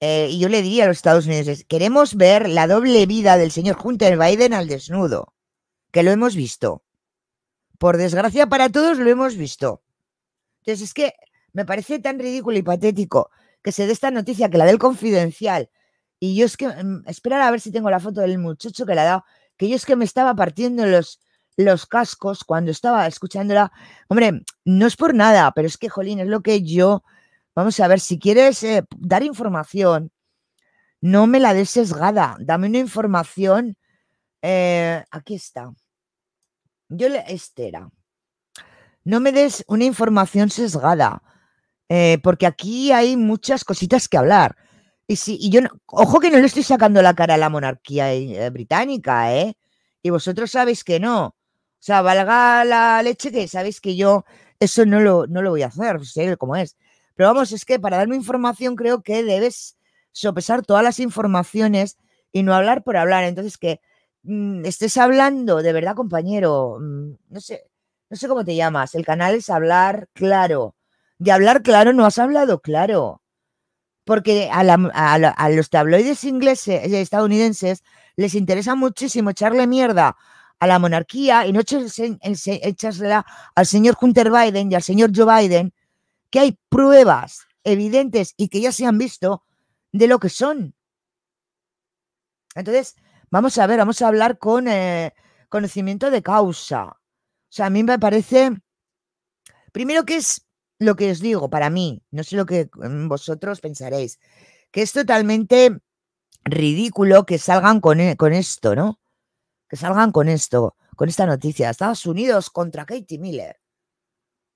eh, y yo le diría a los Estados Unidos, queremos ver la doble vida del señor Hunter Biden al desnudo, que lo hemos visto. Por desgracia para todos lo hemos visto. Entonces es que me parece tan ridículo y patético que se dé esta noticia que la del confidencial y yo es que, mm, esperar a ver si tengo la foto del muchacho que la ha dado, que yo es que me estaba partiendo los, los cascos cuando estaba escuchándola. Hombre, no es por nada, pero es que, jolín, es lo que yo. Vamos a ver, si quieres eh, dar información, no me la des sesgada, dame una información. Eh, aquí está. Yo le. Estera. No me des una información sesgada, eh, porque aquí hay muchas cositas que hablar. Y, sí, y yo, ojo que no le estoy sacando la cara a la monarquía eh, eh, británica, ¿eh? Y vosotros sabéis que no. O sea, valga la leche que sabéis que yo eso no lo, no lo voy a hacer, sé cómo es. Pero vamos, es que para darme información creo que debes sopesar todas las informaciones y no hablar por hablar. Entonces, que mm, estés hablando, de verdad, compañero, mm, no sé, no sé cómo te llamas. El canal es hablar claro. De hablar claro no has hablado claro porque a, los tabloides ingleses y eh, estadounidenses les interesa muchísimo echarle mierda a la monarquía y no echársela al señor Hunter Biden y al señor Joe Biden, que hay pruebas evidentes y que ya se han visto de lo que son. Entonces, vamos a ver, vamos a hablar con eh, conocimiento de causa. O sea, a mí me parece, primero que es lo que os digo, para mí, no sé lo que mm, vosotros pensaréis, que es totalmente ridículo que salgan con, e, con esto, ¿no? Que salgan con esto, con esta noticia. Estados Unidos contra Katie Miller.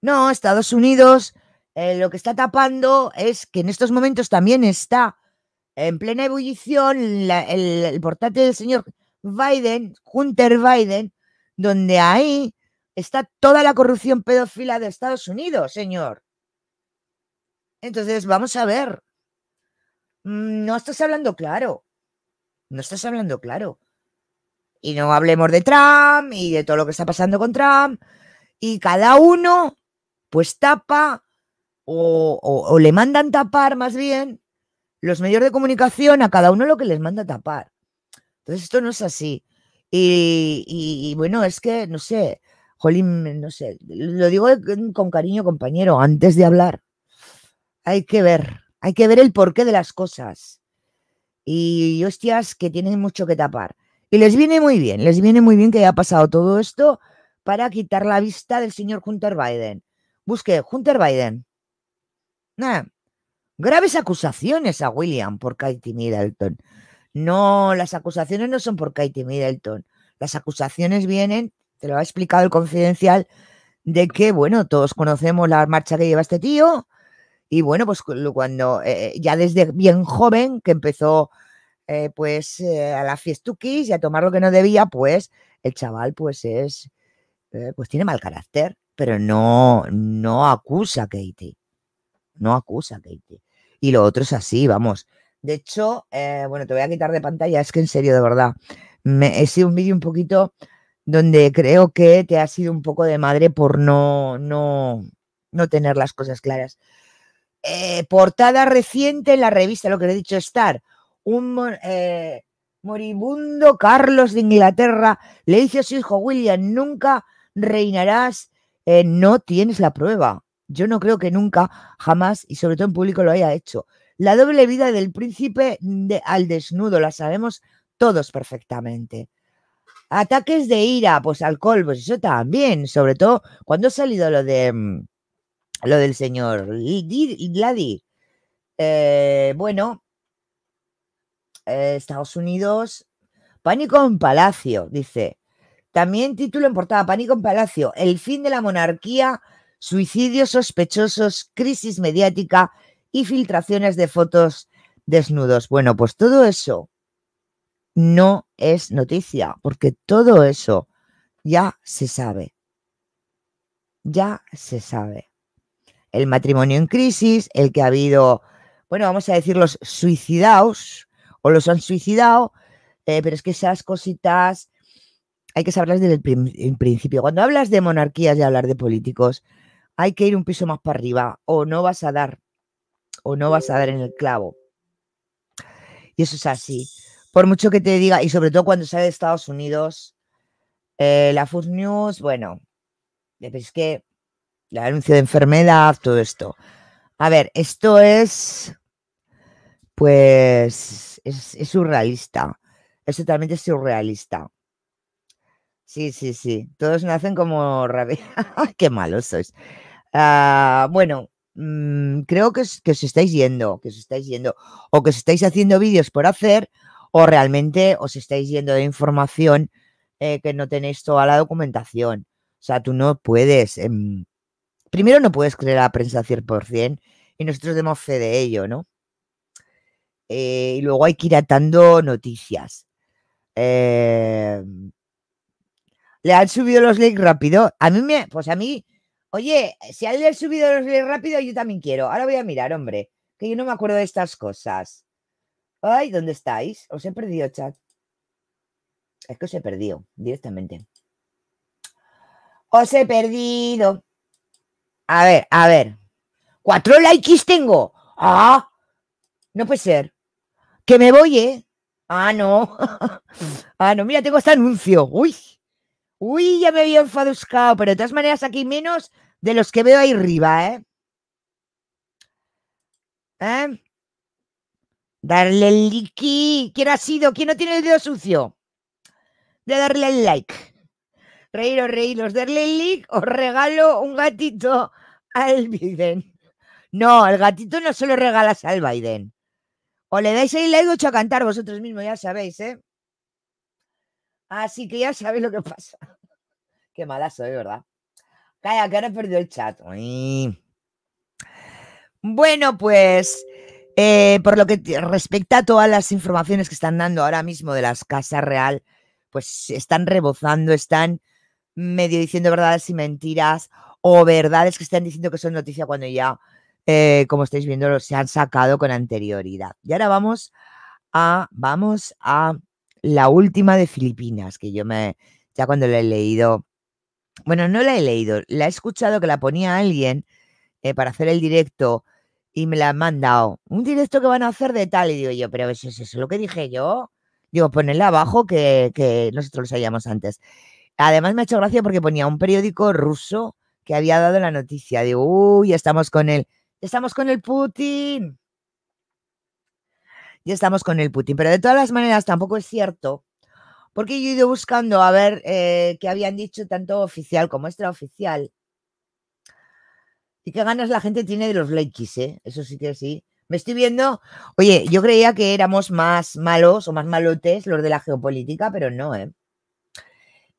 No, Estados Unidos eh, lo que está tapando es que en estos momentos también está en plena ebullición el, el portátil del señor Biden, Hunter Biden, donde ahí está toda la corrupción pedófila de Estados Unidos, señor. Entonces, vamos a ver. Mm, no estás hablando claro. No estás hablando claro. Y no hablemos de Trump y de todo lo que está pasando con Trump. Y cada uno, pues tapa o, le mandan tapar más bien los medios de comunicación a cada uno lo que les manda tapar. Entonces, esto no es así. y bueno, es que, no sé, Jolín, no sé, lo digo con cariño, compañero, antes de hablar. Hay que ver, hay que ver el porqué de las cosas. Y hostias que tienen mucho que tapar. Y les viene muy bien, les viene muy bien que haya pasado todo esto para quitar la vista del señor Hunter Biden. Busque Hunter Biden. Nada. Graves acusaciones a William por Katie Middleton. No, las acusaciones no son por Katie Middleton. Las acusaciones vienen te lo ha explicado el confidencial, de que, bueno, todos conocemos la marcha que lleva este tío. Y bueno, pues cuando eh, eh, ya desde bien joven que empezó eh, pues a las fiestuquis y a tomar lo que no debía, pues el chaval pues es, pues tiene mal carácter, pero no, no acusa a Katie. No acusa a Katie. Y lo otro es así, vamos. De hecho, bueno, te voy a quitar de pantalla, es que en serio, de verdad, he sido un vídeo un poquito donde creo que te ha sido un poco de madre por no, no, tener las cosas claras. Eh, portada reciente en la revista, lo que le he dicho, Star, un eh, moribundo Carlos de Inglaterra le dice a su hijo William, nunca reinarás, eh, no tienes la prueba. Yo no creo que nunca, jamás, y sobre todo en público lo haya hecho. La doble vida del príncipe al desnudo la sabemos todos perfectamente. Ataques de ira, pues alcohol, pues eso también, sobre todo cuando ha salido lo de mm, lo del señor Ladi. Eh, bueno, eh, Estados Unidos, pánico en Palacio, dice. También título en portada, pánico en Palacio, el fin de la monarquía, suicidios sospechosos, crisis mediática y filtraciones de fotos desnudos. Bueno, pues todo eso no es noticia, porque todo eso ya se sabe. Ya se sabe. El matrimonio en crisis, el que ha habido, bueno, vamos a decir los suicidados o los han suicidado, eh, pero es que esas cositas hay que saberlas desde principio. Cuando hablas de monarquías y hablar de políticos, hay que ir un piso más para arriba o no vas a dar, o no vas a dar en el clavo. Y eso es así por mucho que te diga, y sobre todo cuando sale de Estados Unidos, eh, la Food News, bueno, es que La anuncio de enfermedad, todo esto. A ver, esto es, pues, es, surrealista, es totalmente surrealista. Sí, sí, sí, todos nacen como rabia. Qué malos sois. Ah, bueno, mm, creo que, que os estáis yendo, que os estáis yendo, o que os estáis haciendo vídeos por hacer, o realmente os estáis yendo de información eh, que no tenéis toda la documentación. O sea, tú no puedes, em, primero no puedes creer a la prensa 100% y nosotros demos fe de ello, ¿no? Eh, y luego hay que ir atando noticias. Em, le han subido los likes rápido. A mí me, pues a mí, oye, si alguien le han subido los likes rápido, yo también quiero. Ahora voy a mirar, hombre, que yo no me acuerdo de estas cosas. Ay, ¿dónde estáis? Os he perdido, chat. Es que os he perdido directamente. Os he perdido. A ver, a ver. Cuatro likes tengo. Ah, no puede ser. Que me voy, ¿eh? Ah, no. ah, no, mira, tengo este anuncio. Uy. Uy, ya me había enfaduscado, pero de todas maneras aquí menos de los que veo ahí arriba, ¿eh? ¿Eh? Darle el like. ¿Quién ha sido? ¿Quién no tiene el dedo sucio? De darle el like. Reíros, reíros. Darle el like. Os regalo un gatito al Biden. No, el gatito no se lo regalas al Biden. O le dais el like o a cantar vosotros mismos, ya sabéis, ¿eh? Así que ya sabéis lo que pasa. Qué mala soy, ¿eh? ¿verdad? Calla, que ahora he perdido el chat. Bueno, pues eh, por lo que respecta a todas las informaciones que están dando ahora mismo de las casas real, pues están rebozando, están medio diciendo verdades y mentiras o verdades que están diciendo que son noticias cuando ya, eh, como estáis viendo, se han sacado con anterioridad. Y ahora vamos a, vamos a la última de Filipinas, que yo me, ya cuando la he leído, bueno, no la he leído, la he escuchado que la ponía alguien eh, para hacer el directo y me la han mandado. Un directo que van a hacer de tal. Y digo yo, pero si es eso lo que dije yo, digo, ponedla abajo que, nosotros lo sabíamos antes. Además me ha hecho gracia porque ponía un periódico ruso que había dado la noticia. Digo, uy, estamos con él. Estamos con el Putin. Y estamos con el Putin. Pero de todas las maneras tampoco es cierto. Porque yo he ido buscando a ver eh, qué habían dicho tanto oficial como extraoficial. Y qué ganas la gente tiene de los likes, ¿eh? Eso sí que sí. Me estoy viendo. Oye, yo creía que éramos más malos o más malotes los de la geopolítica, pero no, ¿eh?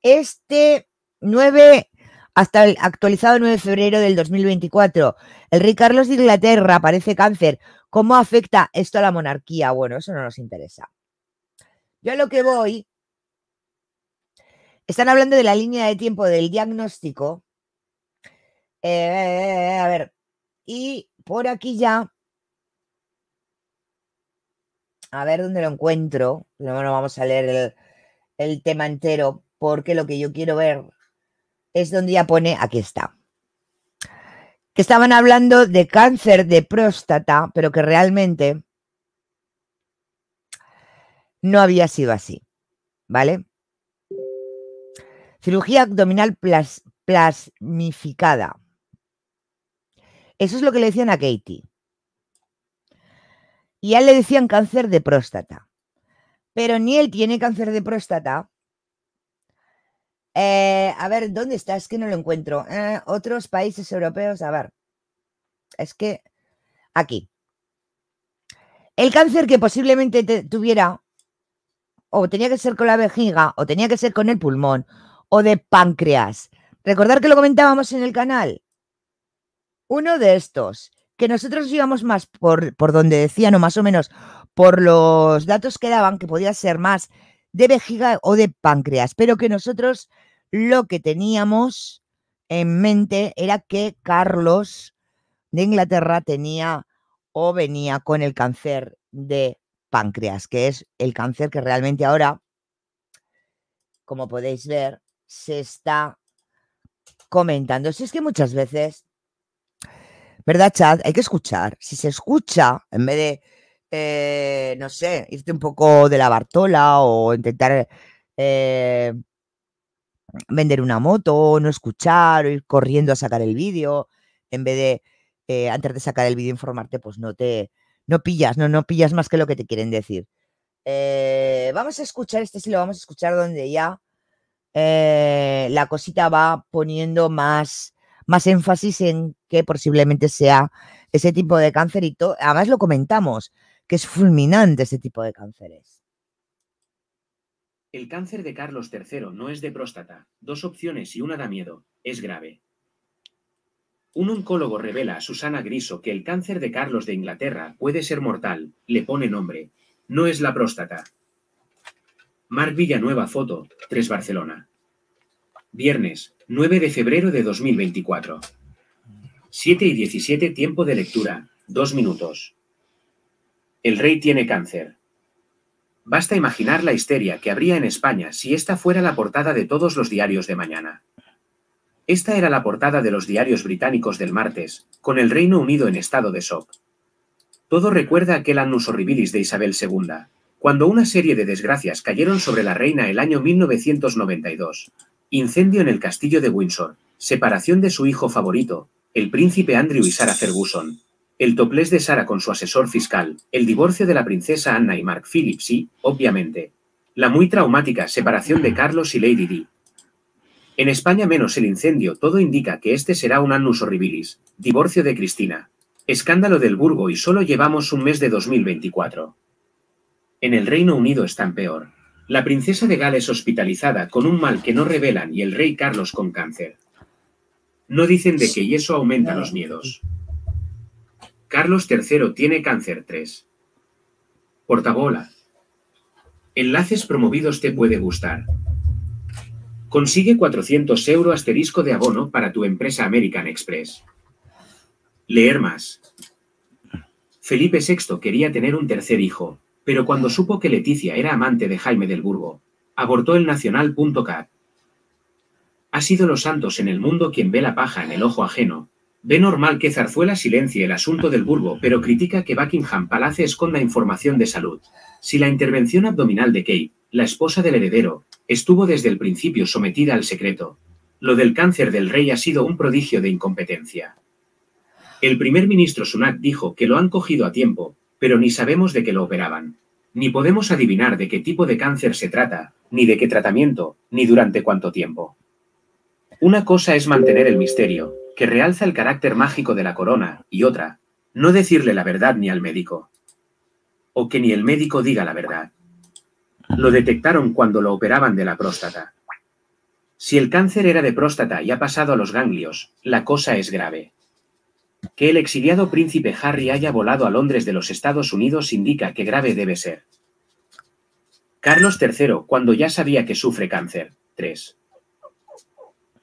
Este 9 hasta el actualizado 9 de febrero del 2024. El rey Carlos de Inglaterra parece cáncer. ¿Cómo afecta esto a la monarquía? Bueno, eso no nos interesa. Yo a lo que voy, están hablando de la línea de tiempo del diagnóstico eh, a ver, y por aquí ya. A ver dónde lo encuentro. No, vamos a leer el, tema entero porque lo que yo quiero ver es donde ya pone, aquí está que estaban hablando de cáncer de próstata, pero que realmente no había sido así, ¿vale? Cirugía abdominal plasmificada. Eso es lo que le decían a Katie. Y a él le decían cáncer de próstata. Pero ni él tiene cáncer de próstata. Eh, a ver, ¿dónde está? Es que no lo encuentro. Eh, otros países europeos, a ver. Es que aquí. El cáncer que posiblemente tuviera o tenía que ser con la vejiga o tenía que ser con el pulmón o de páncreas. Recordar que lo comentábamos en el canal uno de estos, que nosotros íbamos más por, donde decían, o más o menos por los datos que daban, que podía ser más de vejiga o de páncreas, pero que nosotros lo que teníamos en mente era que Carlos de Inglaterra tenía o venía con el cáncer de páncreas, que es el cáncer que realmente ahora, como podéis ver, se está comentando. Si es que muchas veces ¿Verdad, Chad? Hay que escuchar. Si se escucha, en vez de, eh, no sé, irte un poco de la Bartola o intentar eh, vender una moto, no escuchar, o ir corriendo a sacar el vídeo, en vez de, eh, antes de sacar el vídeo, informarte, pues no te, no pillas, no, no pillas más que lo que te quieren decir. vamos a escuchar, este sí lo vamos a escuchar donde ya la cosita va poniendo más más énfasis en que posiblemente sea ese tipo de cáncer y todo. Además lo comentamos, que es fulminante ese tipo de cánceres. El cáncer de Carlos III no es de próstata. Dos opciones y una da miedo. Es grave. Un oncólogo revela a Susana Griso que el cáncer de Carlos de Inglaterra puede ser mortal. Le pone nombre. No es la próstata. Marc Villanueva Foto, 3 Barcelona. Viernes, 9 de febrero de 2024. 7 y 17 tiempo de lectura, 2 minutos. El rey tiene cáncer. Basta imaginar la histeria que habría en España si esta fuera la portada de todos los diarios de mañana. Esta era la portada de los diarios británicos del martes, con el Reino Unido en estado de shock. Todo recuerda aquel annus horribilis de Isabel II, cuando una serie de desgracias cayeron sobre la reina el año 1992, Incendio en el castillo de Windsor. Separación de su hijo favorito, el príncipe Andrew y Sarah Ferguson. El topless de Sarah con su asesor fiscal. El divorcio de la princesa Anna y Mark Phillips y, obviamente, la muy traumática separación de Carlos y Lady Di. En España menos el incendio, todo indica que este será un annus horribilis, divorcio de Cristina. Escándalo del Burgo y solo llevamos un mes de 2024. En el Reino Unido están peor. La princesa de Gales hospitalizada con un mal que no revelan y el rey Carlos con cáncer. No dicen de qué y eso aumenta los miedos. Carlos III tiene cáncer 3. Portabola. Enlaces promovidos te puede gustar. Consigue 400 euros asterisco de abono para tu empresa American Express. Leer más. Felipe VI quería tener un tercer hijo, pero cuando supo que Leticia era amante de Jaime del Burgo, abortó el nacional.cat. Ha sido los santos en el mundo quien ve la paja en el ojo ajeno. Ve normal que Zarzuela silencie el asunto del Burgo, pero critica que Buckingham Palace esconda información de salud. Si la intervención abdominal de Kate, la esposa del heredero, estuvo desde el principio sometida al secreto, lo del cáncer del rey ha sido un prodigio de incompetencia. El primer ministro Sunak dijo que lo han cogido a tiempo, pero ni sabemos de qué lo operaban. Ni podemos adivinar de qué tipo de cáncer se trata, ni de qué tratamiento, ni durante cuánto tiempo. Una cosa es mantener el misterio, que realza el carácter mágico de la corona, y otra, no decirle la verdad ni al médico. O que ni el médico diga la verdad. Lo detectaron cuando lo operaban de la próstata. Si el cáncer era de próstata y ha pasado a los ganglios, la cosa es grave. Que el exiliado príncipe Harry haya volado a Londres de los Estados Unidos indica que grave debe ser. Carlos III, cuando ya sabía que sufre cáncer. 3.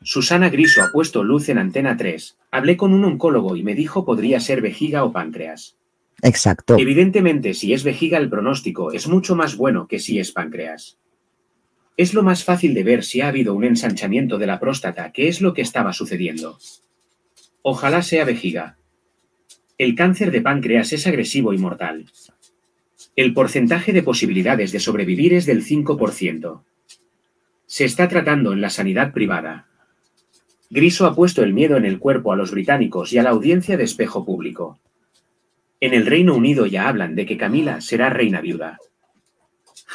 Susana Griso ha puesto luz en Antena 3. Hablé con un oncólogo y me dijo podría ser vejiga o páncreas. Exacto. Evidentemente, si es vejiga el pronóstico es mucho más bueno que si es páncreas. Es lo más fácil de ver si ha habido un ensanchamiento de la próstata, que es lo que estaba sucediendo. Ojalá sea vejiga. El cáncer de páncreas es agresivo y mortal. El porcentaje de posibilidades de sobrevivir es del 5%. Se está tratando en la sanidad privada. Griso ha puesto el miedo en el cuerpo a los británicos y a la audiencia de espejo público. En el Reino Unido ya hablan de que Camila será reina viuda.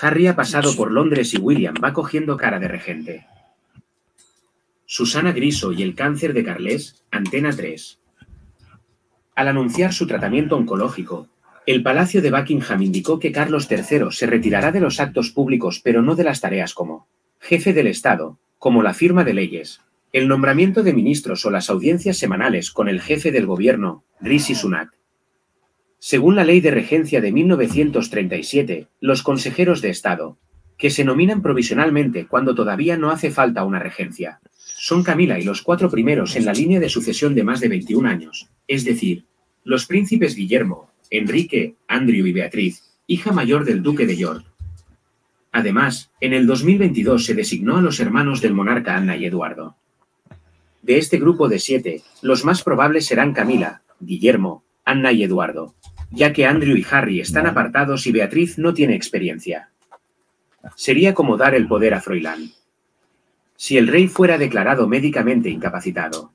Harry ha pasado por Londres y William va cogiendo cara de regente. Susana Griso y el cáncer de Carles, Antena 3. Al anunciar su tratamiento oncológico, el Palacio de Buckingham indicó que Carlos III se retirará de los actos públicos pero no de las tareas como jefe del Estado, como la firma de leyes, el nombramiento de ministros o las audiencias semanales con el jefe del gobierno, Rishi Sunak. Según la ley de regencia de 1937, los consejeros de Estado, que se nominan provisionalmente cuando todavía no hace falta una regencia, son Camila y los cuatro primeros en la línea de sucesión de más de 21 años, es decir, los príncipes Guillermo, Enrique, Andrew y Beatriz, hija mayor del duque de York. Además, en el 2022 se designó a los hermanos del monarca Anna y Eduardo. De este grupo de siete, los más probables serán Camila, Guillermo, Anna y Eduardo, ya que Andrew y Harry están apartados y Beatriz no tiene experiencia. Sería como dar el poder a Froilán si el rey fuera declarado médicamente incapacitado.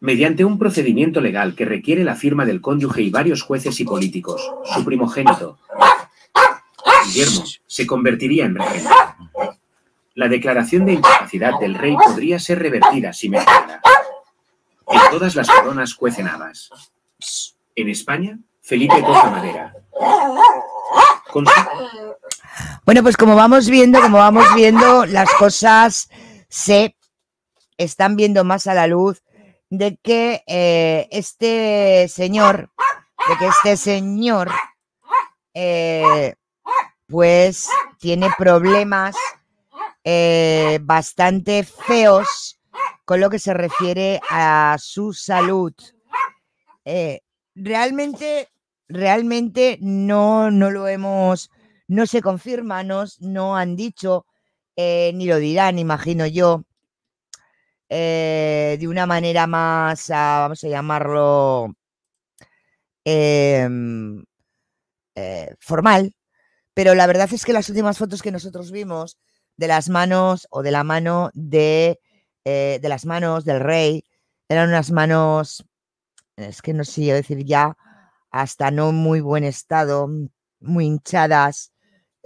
Mediante un procedimiento legal que requiere la firma del cónyuge y varios jueces y políticos, su primogénito, Guillermo, se convertiría en regente. La declaración de incapacidad del rey podría ser revertida si mejora. En todas las coronas cuecen habas. En España, Felipe Costa madera. Bueno, pues como vamos viendo, como vamos viendo, las cosas se están viendo más a la luz de que eh, este señor, de que este señor, eh, pues tiene problemas eh, bastante feos con lo que se refiere a su salud. realmente, realmente no, no lo hemos no se confirma, no, han dicho, eh, ni lo dirán, imagino yo, eh, de una manera más, vamos a llamarlo, em, eh, formal, pero la verdad es que las últimas fotos que nosotros vimos de las manos o de la mano de, las manos del rey, eran unas manos, es que no sé decir ya, hasta no muy buen estado, muy hinchadas,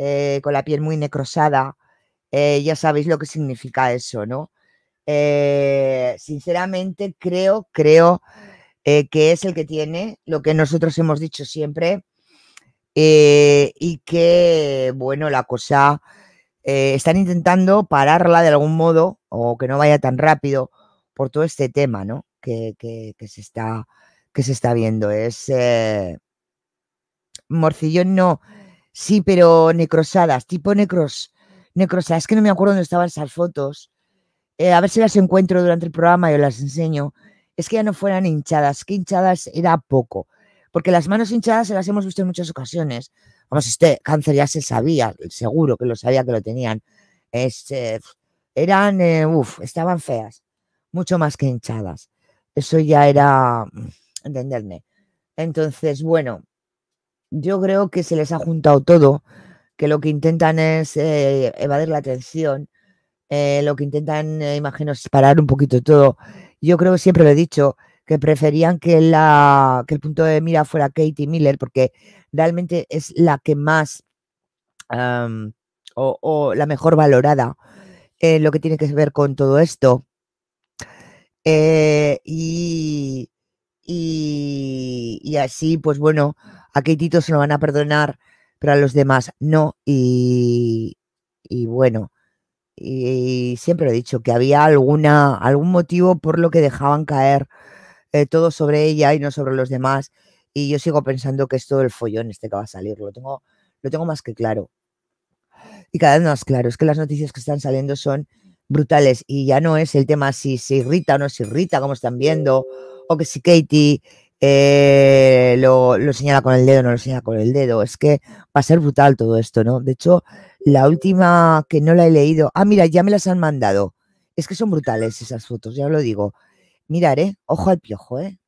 eh, con la piel muy necrosada, eh, ya sabéis lo que significa eso, ¿no? Eh, sinceramente creo, creo que es el que tiene lo que nosotros hemos dicho siempre y que, bueno, la cosa están intentando pararla de algún modo o que no vaya tan rápido por todo este tema, ¿no? Que, se, está, que se está viendo. Es... Morcillón no Sí, pero necrosadas, tipo necros, necrosadas. Es que no me acuerdo dónde estaban esas fotos. Eh, a ver si las encuentro durante el programa y os las enseño. Es que ya no fueran hinchadas, que hinchadas era poco. Porque las manos hinchadas se las hemos visto en muchas ocasiones. Vamos, este cáncer ya se sabía, seguro que lo sabía que lo tenían. Este, eran, eh, estaban feas, mucho más que hinchadas. Eso ya era, mm, entenderme. Entonces, bueno, yo creo que se les ha juntado todo, que lo que intentan es eh, evadir la atención, eh, lo que intentan, eh, imagino, es parar un poquito todo. Yo creo que siempre lo he dicho, que preferían que, el punto de mira fuera Katie Miller, porque realmente es la que más o, o, la mejor valorada en lo que tiene que ver con todo esto. y y, así, pues bueno, a Keitito se lo van a perdonar, pero a los demás no. Y, bueno, y, siempre he dicho, que había alguna, algún motivo por lo que dejaban caer eh, todo sobre ella y no sobre los demás. Y yo sigo pensando que es todo el follón este que va a salir, lo tengo, lo tengo más que claro. Y cada vez más claro, es que las noticias que están saliendo son brutales y ya no es el tema si se irrita o no se irrita, como están viendo o que si Katie eh, lo, señala con el dedo, no lo señala con el dedo. Es que va a ser brutal todo esto, ¿no? De hecho, la última que no la he leído, ah, mira, ya me las han mandado. Es que son brutales esas fotos, ya lo digo. Mirad, ¿eh? Ojo al piojo, ¿eh?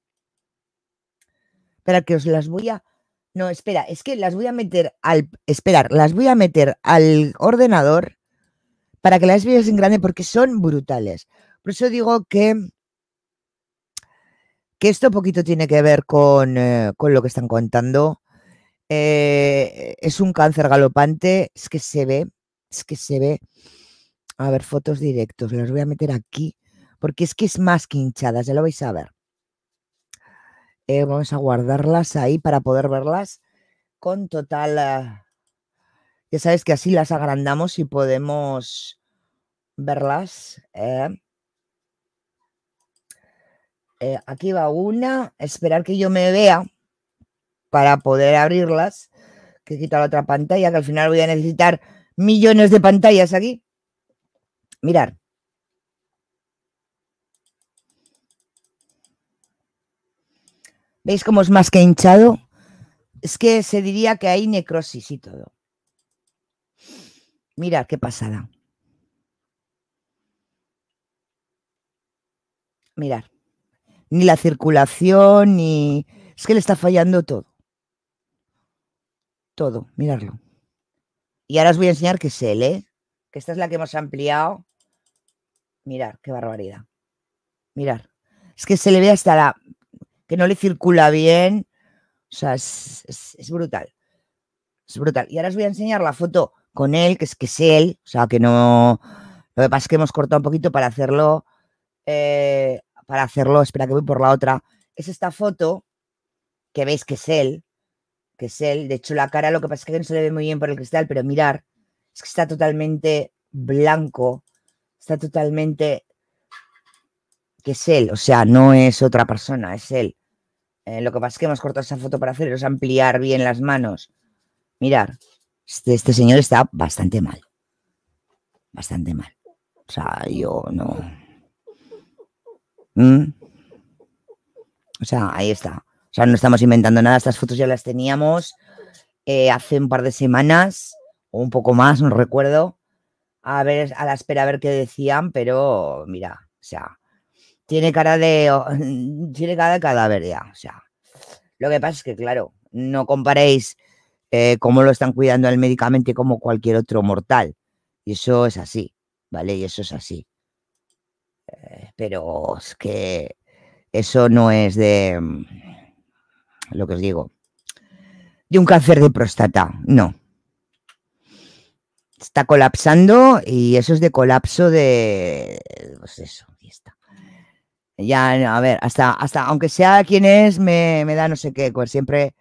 Para que os las voy a... No, espera, es que las voy a meter al... Esperar, las voy a meter al ordenador para que las veáis en grande porque son brutales. Por eso digo que que esto poquito tiene que ver con, eh, lo que están contando. Eh, es un cáncer galopante, es que se ve, es que se ve. A ver, fotos directos, las voy a meter aquí, porque es que es más que hinchadas, ya lo vais a ver. Eh, vamos a guardarlas ahí para poder verlas con total... ya sabes que así las agrandamos y podemos verlas. Eh, aquí va una, esperar que yo me vea para poder abrirlas, que quita la otra pantalla, que al final voy a necesitar millones de pantallas aquí. Mirar. ¿Veis cómo es más que hinchado? Es que se diría que hay necrosis y todo. Mirad qué pasada. Mirar ni la circulación, ni... Es que le está fallando todo. Todo, mirarlo. Y ahora os voy a enseñar que es él, ¿eh? Que esta es la que hemos ampliado. Mirar, qué barbaridad. Mirar. Es que se le ve hasta la... que no le circula bien. O sea, es, brutal. Es brutal. Y ahora os voy a enseñar la foto con él, que es que es él. O sea, que no... Lo que pasa es que hemos cortado un poquito para hacerlo eh, para hacerlo, espera que voy por la otra, es esta foto que veis que es él, que es él, de hecho la cara lo que pasa es que no se le ve muy bien por el cristal, pero mirar, es que está totalmente blanco, está totalmente que es él, o sea, no es otra persona, es él. Eh, lo que pasa es que hemos cortado esa foto para haceros ampliar bien las manos. Mirar, este, este señor está bastante mal. Bastante mal. O sea, yo no. Mm. O sea, ahí está. O sea, no estamos inventando nada. Estas fotos ya las teníamos eh, hace un par de semanas o un poco más, no recuerdo. A ver, a la espera a ver qué decían, pero mira, o sea, tiene cara de. Tiene cara de cadáver ya. O sea, lo que pasa es que, claro, no comparéis eh, cómo lo están cuidando Al médicamente como cualquier otro mortal. Y eso es así, ¿vale? Y eso es así. Eh, pero es que eso no es de mm, lo que os digo, de un cáncer de próstata, no. Está colapsando y eso es de colapso de. Pues eso, ya está. a ver, hasta, hasta aunque sea quien es, me, da no sé qué, pues siempre.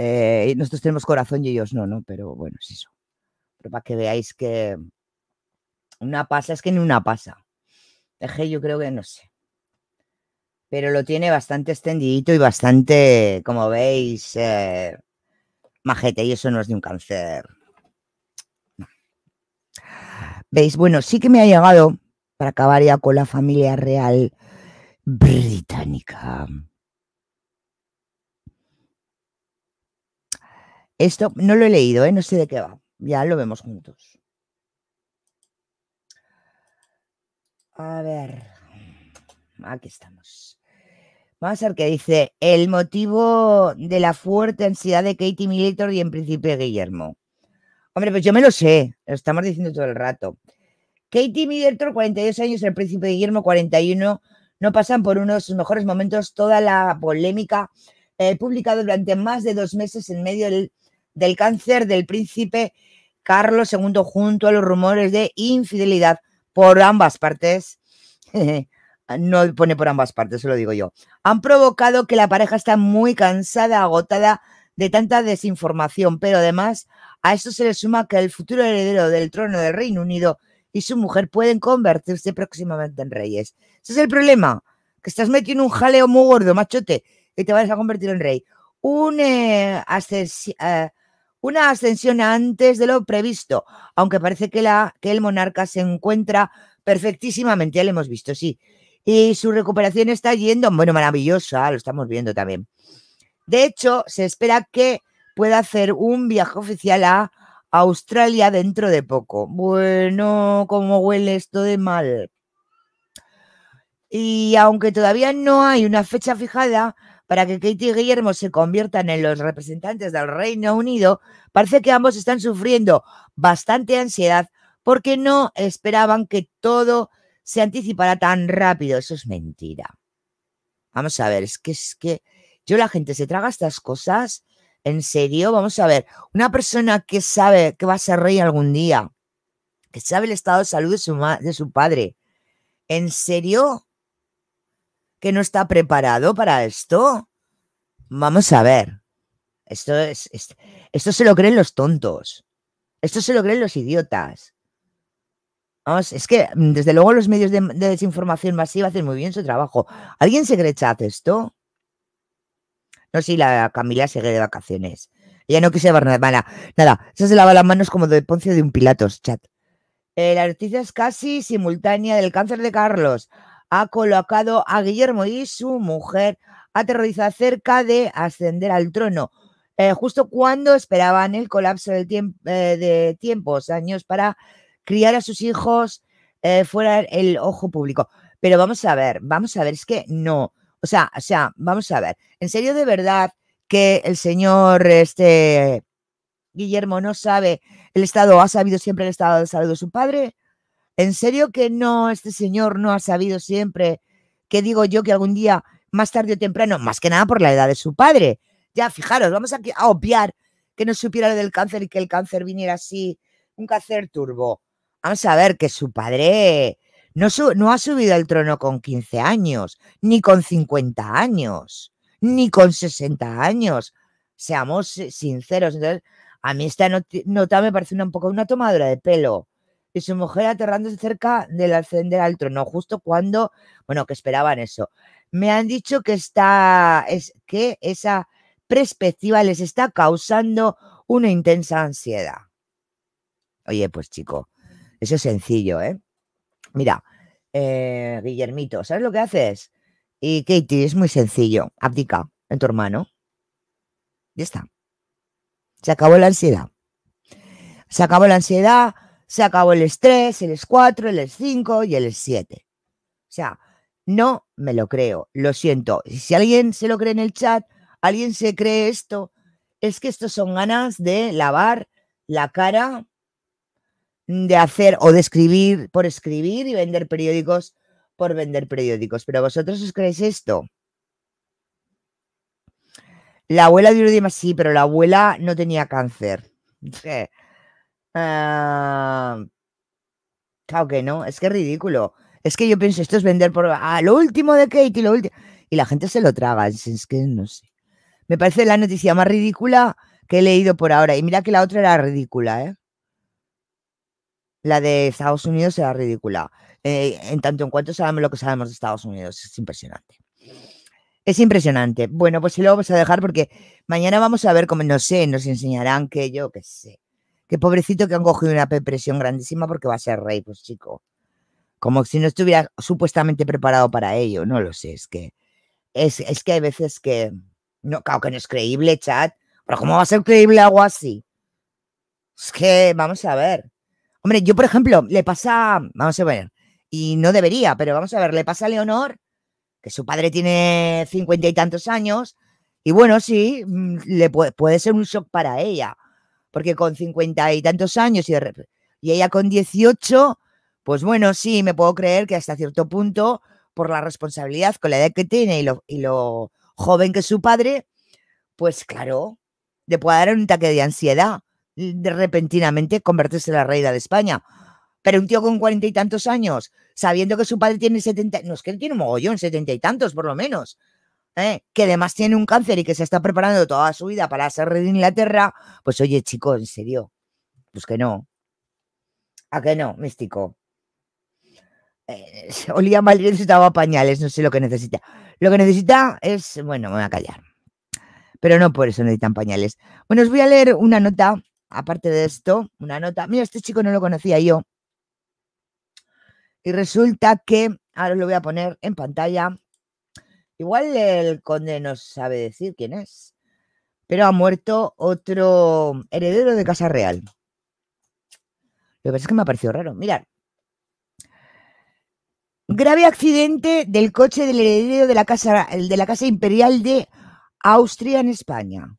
Eh, nosotros tenemos corazón y ellos no, ¿no? Pero bueno, es eso. Pero para que veáis que una pasa es que ni una pasa. Eje yo creo que no sé. Pero lo tiene bastante extendidito y bastante, como veis, eh, majete. Y eso no es de un cáncer. ¿Veis? Bueno, sí que me ha llegado, para acabar ya con la familia real británica. Esto no lo he leído, ¿eh? no sé de qué va. Ya lo vemos juntos. A ver, aquí estamos. Vamos a ver qué dice. El motivo de la fuerte ansiedad de Katie Miller y en príncipe Guillermo. Hombre, pues yo me lo sé, lo estamos diciendo todo el rato. Katie Middleton, 42 años, el príncipe Guillermo, 41, no pasan por uno de sus mejores momentos. Toda la polémica eh, publicada durante más de dos meses en medio del, del cáncer del príncipe Carlos II junto a los rumores de infidelidad por ambas partes. no pone por ambas partes, se lo digo yo. Han provocado que la pareja está muy cansada, agotada de tanta desinformación, pero además a eso se le suma que el futuro heredero del trono del Reino Unido y su mujer pueden convertirse próximamente en reyes. Ese es el problema, que estás metiendo un jaleo muy gordo, machote, y te vas a convertir en rey. Un eh, asesino eh, una ascensión antes de lo previsto, aunque parece que, la, que el monarca se encuentra perfectísimamente, ya lo hemos visto, sí. Y su recuperación está yendo, bueno, maravillosa, lo estamos viendo también. De hecho, se espera que pueda hacer un viaje oficial a Australia dentro de poco. Bueno, cómo huele esto de mal. Y aunque todavía no hay una fecha fijada, para que Katie y Guillermo se conviertan en los representantes del Reino Unido, parece que ambos están sufriendo bastante ansiedad porque no esperaban que todo se anticipara tan rápido. Eso es mentira. Vamos a ver, es que es que yo la gente se traga estas cosas. En serio, vamos a ver, una persona que sabe que va a ser rey algún día, que sabe el estado de salud de su, de su padre, ¿en serio que no está preparado para esto? Vamos a ver. Esto, es, esto, se lo creen los tontos. Esto se lo creen los idiotas. Vamos, es que mm, desde luego los medios de, desinformación masiva hacen muy bien su trabajo. ¿Alguien se cree chat esto? No, si la Camila se cree de vacaciones. Ya no quise ver nada. Nada, se, se lava las manos como de Poncio de un Pilatos, chat. Eh, la noticia es casi simultánea del cáncer de Carlos ha colocado a Guillermo y su mujer aterrorizada cerca de ascender al trono, eh, justo cuando esperaban el colapso del eh, de tiempos, años para criar a sus hijos eh, fuera el ojo público. Pero vamos a ver, vamos a ver, es que no, o sea, o sea, vamos a ver, en serio de verdad que el señor este Guillermo no sabe el estado, ha sabido siempre el estado de salud de su padre, ¿En serio que no, este señor no ha sabido siempre que digo yo que algún día, más tarde o temprano, más que nada por la edad de su padre? Ya, fijaros, vamos a, a obviar que no supiera lo del cáncer y que el cáncer viniera así, un cáncer turbo. Vamos a ver que su padre no, no ha subido al trono con 15 años, ni con 50 años, ni con 60 años. Seamos sinceros. Entonces, a mí esta nota me parece un poco una tomadura de pelo y su mujer aterrándose cerca del ascender al trono, justo cuando, bueno, que esperaban eso. Me han dicho que está, es que esa perspectiva les está causando una intensa ansiedad. Oye, pues chico, eso es sencillo, ¿eh? Mira, eh, Guillermito, ¿sabes lo que haces? Y Katie, es muy sencillo, abdica en tu hermano. Ya está. Se acabó la ansiedad. Se acabó la ansiedad, se acabó el S3, el S4, el S5 y el S7. O sea, no me lo creo, lo siento. Si alguien se lo cree en el chat, alguien se cree esto, es que estos son ganas de lavar la cara, de hacer o de escribir por escribir y vender periódicos por vender periódicos. Pero vosotros os creéis esto. La abuela de más, sí, pero la abuela no tenía cáncer. claro ah, ah, que no, es que es ridículo. Es que yo pienso, esto es vender por... Ah, lo último de Katie, lo último... Y la gente se lo traga, es, que no sé. Me parece la noticia más ridícula que he leído por ahora. Y mira que la otra era ridícula, ¿eh? La de Estados Unidos era ridícula. Eh, en tanto en cuanto sabemos lo que sabemos de Estados Unidos, es impresionante. Es impresionante. Bueno, pues si lo vamos a dejar porque mañana vamos a ver cómo, no sé, nos enseñarán que yo qué sé. Qué pobrecito que han cogido una presión grandísima porque va a ser rey, pues chico. Como si no estuviera supuestamente preparado para ello, no lo sé, es que es, es que hay veces que no, claro que no es creíble, chat, pero ¿cómo va a ser creíble algo así? Es que vamos a ver. Hombre, yo por ejemplo, le pasa, vamos a ver, y no debería, pero vamos a ver, le pasa a Leonor que su padre tiene cincuenta y tantos años, y bueno, sí, mm, le puede, puede ser un shock para ella porque con cincuenta y tantos años y, ella con 18, pues bueno, sí, me puedo creer que hasta cierto punto, por la responsabilidad con la edad que tiene y lo, joven que es su padre, pues claro, le puede dar un ataque de ansiedad de repentinamente convertirse en la reina de España. Pero un tío con cuarenta y tantos años, sabiendo que su padre tiene setenta, no es que él tiene un mogollón, setenta y tantos por lo menos, ¿eh? que además tiene un cáncer y que se está preparando toda su vida para ser de Inglaterra, pues oye, chico, en serio, pues que no. ¿A qué no, místico? Eh, olía mal y necesitaba pañales, no sé lo que necesita. Lo que necesita es, bueno, me voy a callar. Pero no por eso necesitan pañales. Bueno, os voy a leer una nota, aparte de esto, una nota. Mira, este chico no lo conocía yo. Y resulta que, ahora lo voy a poner en pantalla, Igual el conde no sabe decir quién es, pero ha muerto otro heredero de Casa Real. Lo que pasa es que me ha parecido raro. Mirad. Grave accidente del coche del heredero de la Casa, de la casa Imperial de Austria en España.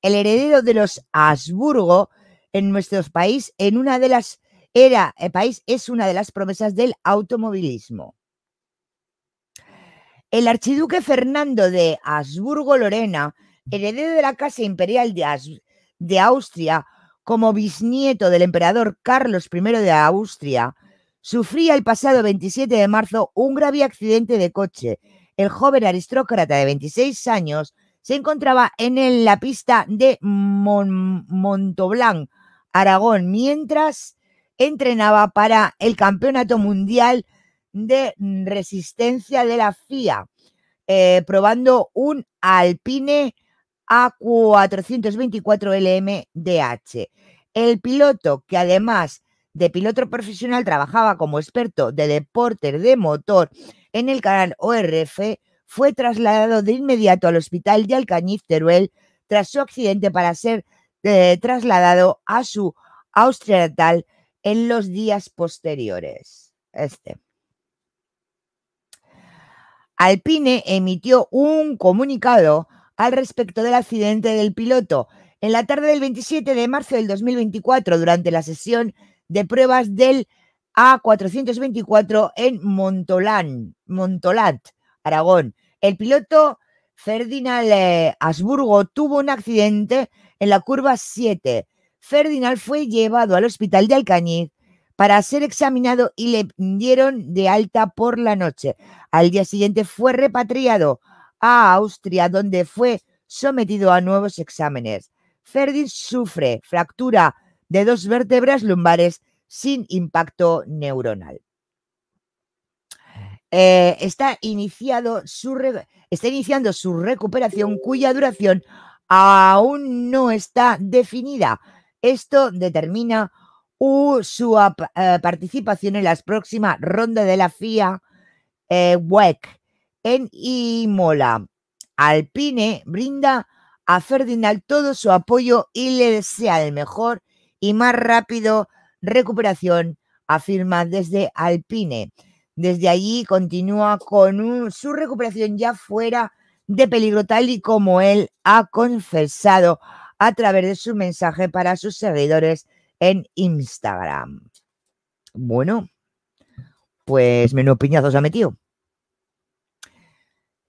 El heredero de los Habsburgo en nuestro país en una de las era el eh, país es una de las promesas del automovilismo. El archiduque Fernando de Habsburgo-Lorena, heredero de la Casa Imperial de, Austria, como bisnieto del emperador Carlos I de Austria, sufría el pasado 27 de marzo un grave accidente de coche. El joven aristócrata de 26 años se encontraba en la pista de Montoblanc, Aragón, mientras entrenaba para el Campeonato Mundial de resistencia de la FIA, eh, probando un Alpine a 424 LMDH. El piloto, que además de piloto profesional trabajaba como experto de deporte de motor en el canal ORF, fue trasladado de inmediato al hospital de Alcañiz Teruel tras su accidente para ser eh, trasladado a su Austria natal en los días posteriores. Este. Alpine emitió un comunicado al respecto del accidente del piloto en la tarde del 27 de marzo del 2024 durante la sesión de pruebas del A424 en Montolán, Montolat, Aragón. El piloto Ferdinand Asburgo tuvo un accidente en la curva 7. Ferdinand fue llevado al hospital de Alcañiz para ser examinado y le dieron de alta por la noche. Al día siguiente fue repatriado a Austria, donde fue sometido a nuevos exámenes. Ferdin sufre fractura de dos vértebras lumbares sin impacto neuronal. Eh, está iniciando su recuperación cuya duración aún no está definida. Esto determina su eh, participación en las próximas ronda de la FIA eh, WEC en Imola. Alpine brinda a Ferdinand todo su apoyo y le desea el mejor y más rápido recuperación, afirma desde Alpine. Desde allí continúa con su recuperación ya fuera de peligro, tal y como él ha confesado a través de su mensaje para sus seguidores en Instagram. Bueno, pues menudo piñazos ha metido.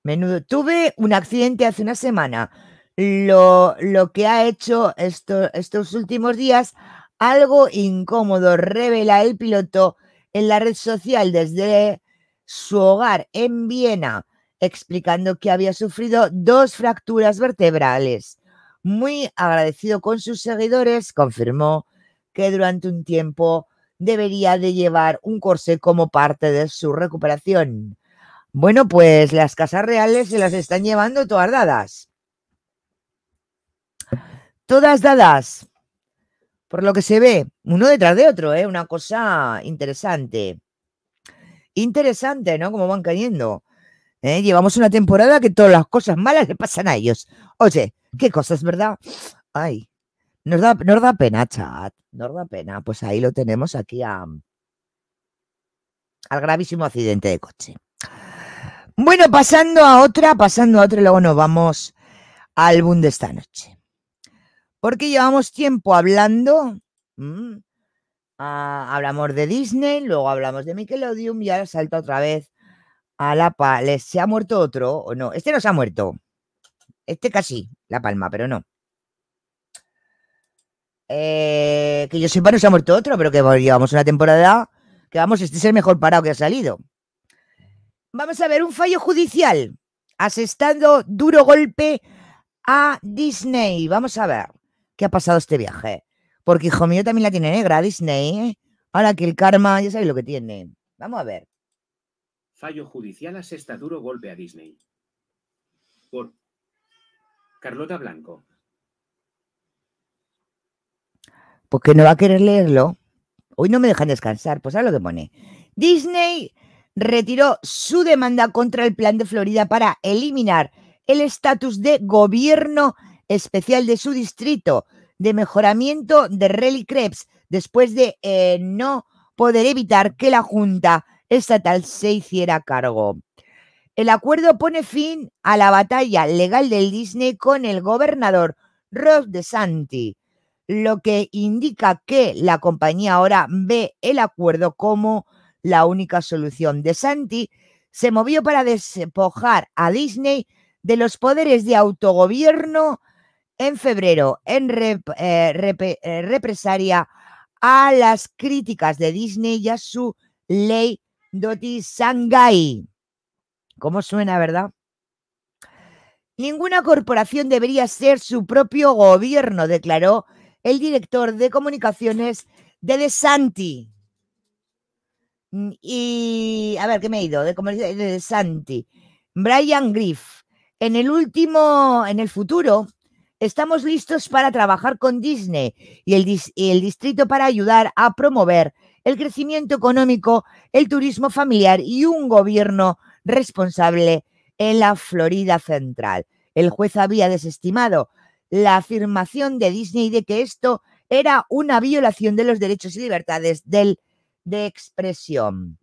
Menudo. Tuve un accidente hace una semana. Lo, lo que ha hecho esto, estos últimos días, algo incómodo, revela el piloto en la red social desde su hogar en Viena, explicando que había sufrido dos fracturas vertebrales. Muy agradecido con sus seguidores, confirmó que durante un tiempo debería de llevar un corsé como parte de su recuperación. Bueno, pues las casas reales se las están llevando todas dadas. Todas dadas. Por lo que se ve, uno detrás de otro, ¿eh? una cosa interesante. Interesante, ¿no? Como van cayendo. ¿eh? Llevamos una temporada que todas las cosas malas le pasan a ellos. Oye, qué cosas, ¿verdad? Ay. Nos da, nos da pena, chat. Nos da pena. Pues ahí lo tenemos aquí a, al gravísimo accidente de coche. Bueno, pasando a otra, pasando a otra, y luego nos vamos al boom de esta noche. Porque llevamos tiempo hablando. Mm, hablamos de Disney, luego hablamos de Nickelodeon y ahora salta otra vez a La Palma. ¿Se ha muerto otro o no? Este no se ha muerto. Este casi, La Palma, pero no. Eh, que yo sepa, no se ha muerto otro, pero que llevamos una temporada que vamos, este es el mejor parado que ha salido. Vamos a ver un fallo judicial asestando duro golpe a Disney. Vamos a ver qué ha pasado este viaje. Porque hijo mío también la tiene negra Disney. ¿eh? Ahora que el karma, ya sabéis lo que tiene. Vamos a ver. Fallo judicial asesta duro golpe a Disney. Por Carlota Blanco. porque no va a querer leerlo. Hoy no me dejan descansar, pues a lo que pone. Disney retiró su demanda contra el plan de Florida para eliminar el estatus de gobierno especial de su distrito de mejoramiento de Rally Krebs después de eh, no poder evitar que la Junta Estatal se hiciera cargo. El acuerdo pone fin a la batalla legal del Disney con el gobernador Ross DeSanti, lo que indica que la compañía ahora ve el acuerdo como la única solución. De Santi se movió para despojar a Disney de los poderes de autogobierno en febrero, en represalia eh, eh, represaria a las críticas de Disney y a su ley Doti Sangai. ¿Cómo suena, verdad? Ninguna corporación debería ser su propio gobierno, declaró el director de comunicaciones de DeSanti. Mm, y a ver, ¿qué me he ido? De, DeSanti. Brian Griff. En el último, en el futuro, estamos listos para trabajar con Disney y el distrito para ayudar a promover el crecimiento económico, el turismo familiar y un gobierno responsable en la Florida Central. El juez había desestimado la afirmación de Disney de que esto era una violación de los derechos y libertades del, de expresión.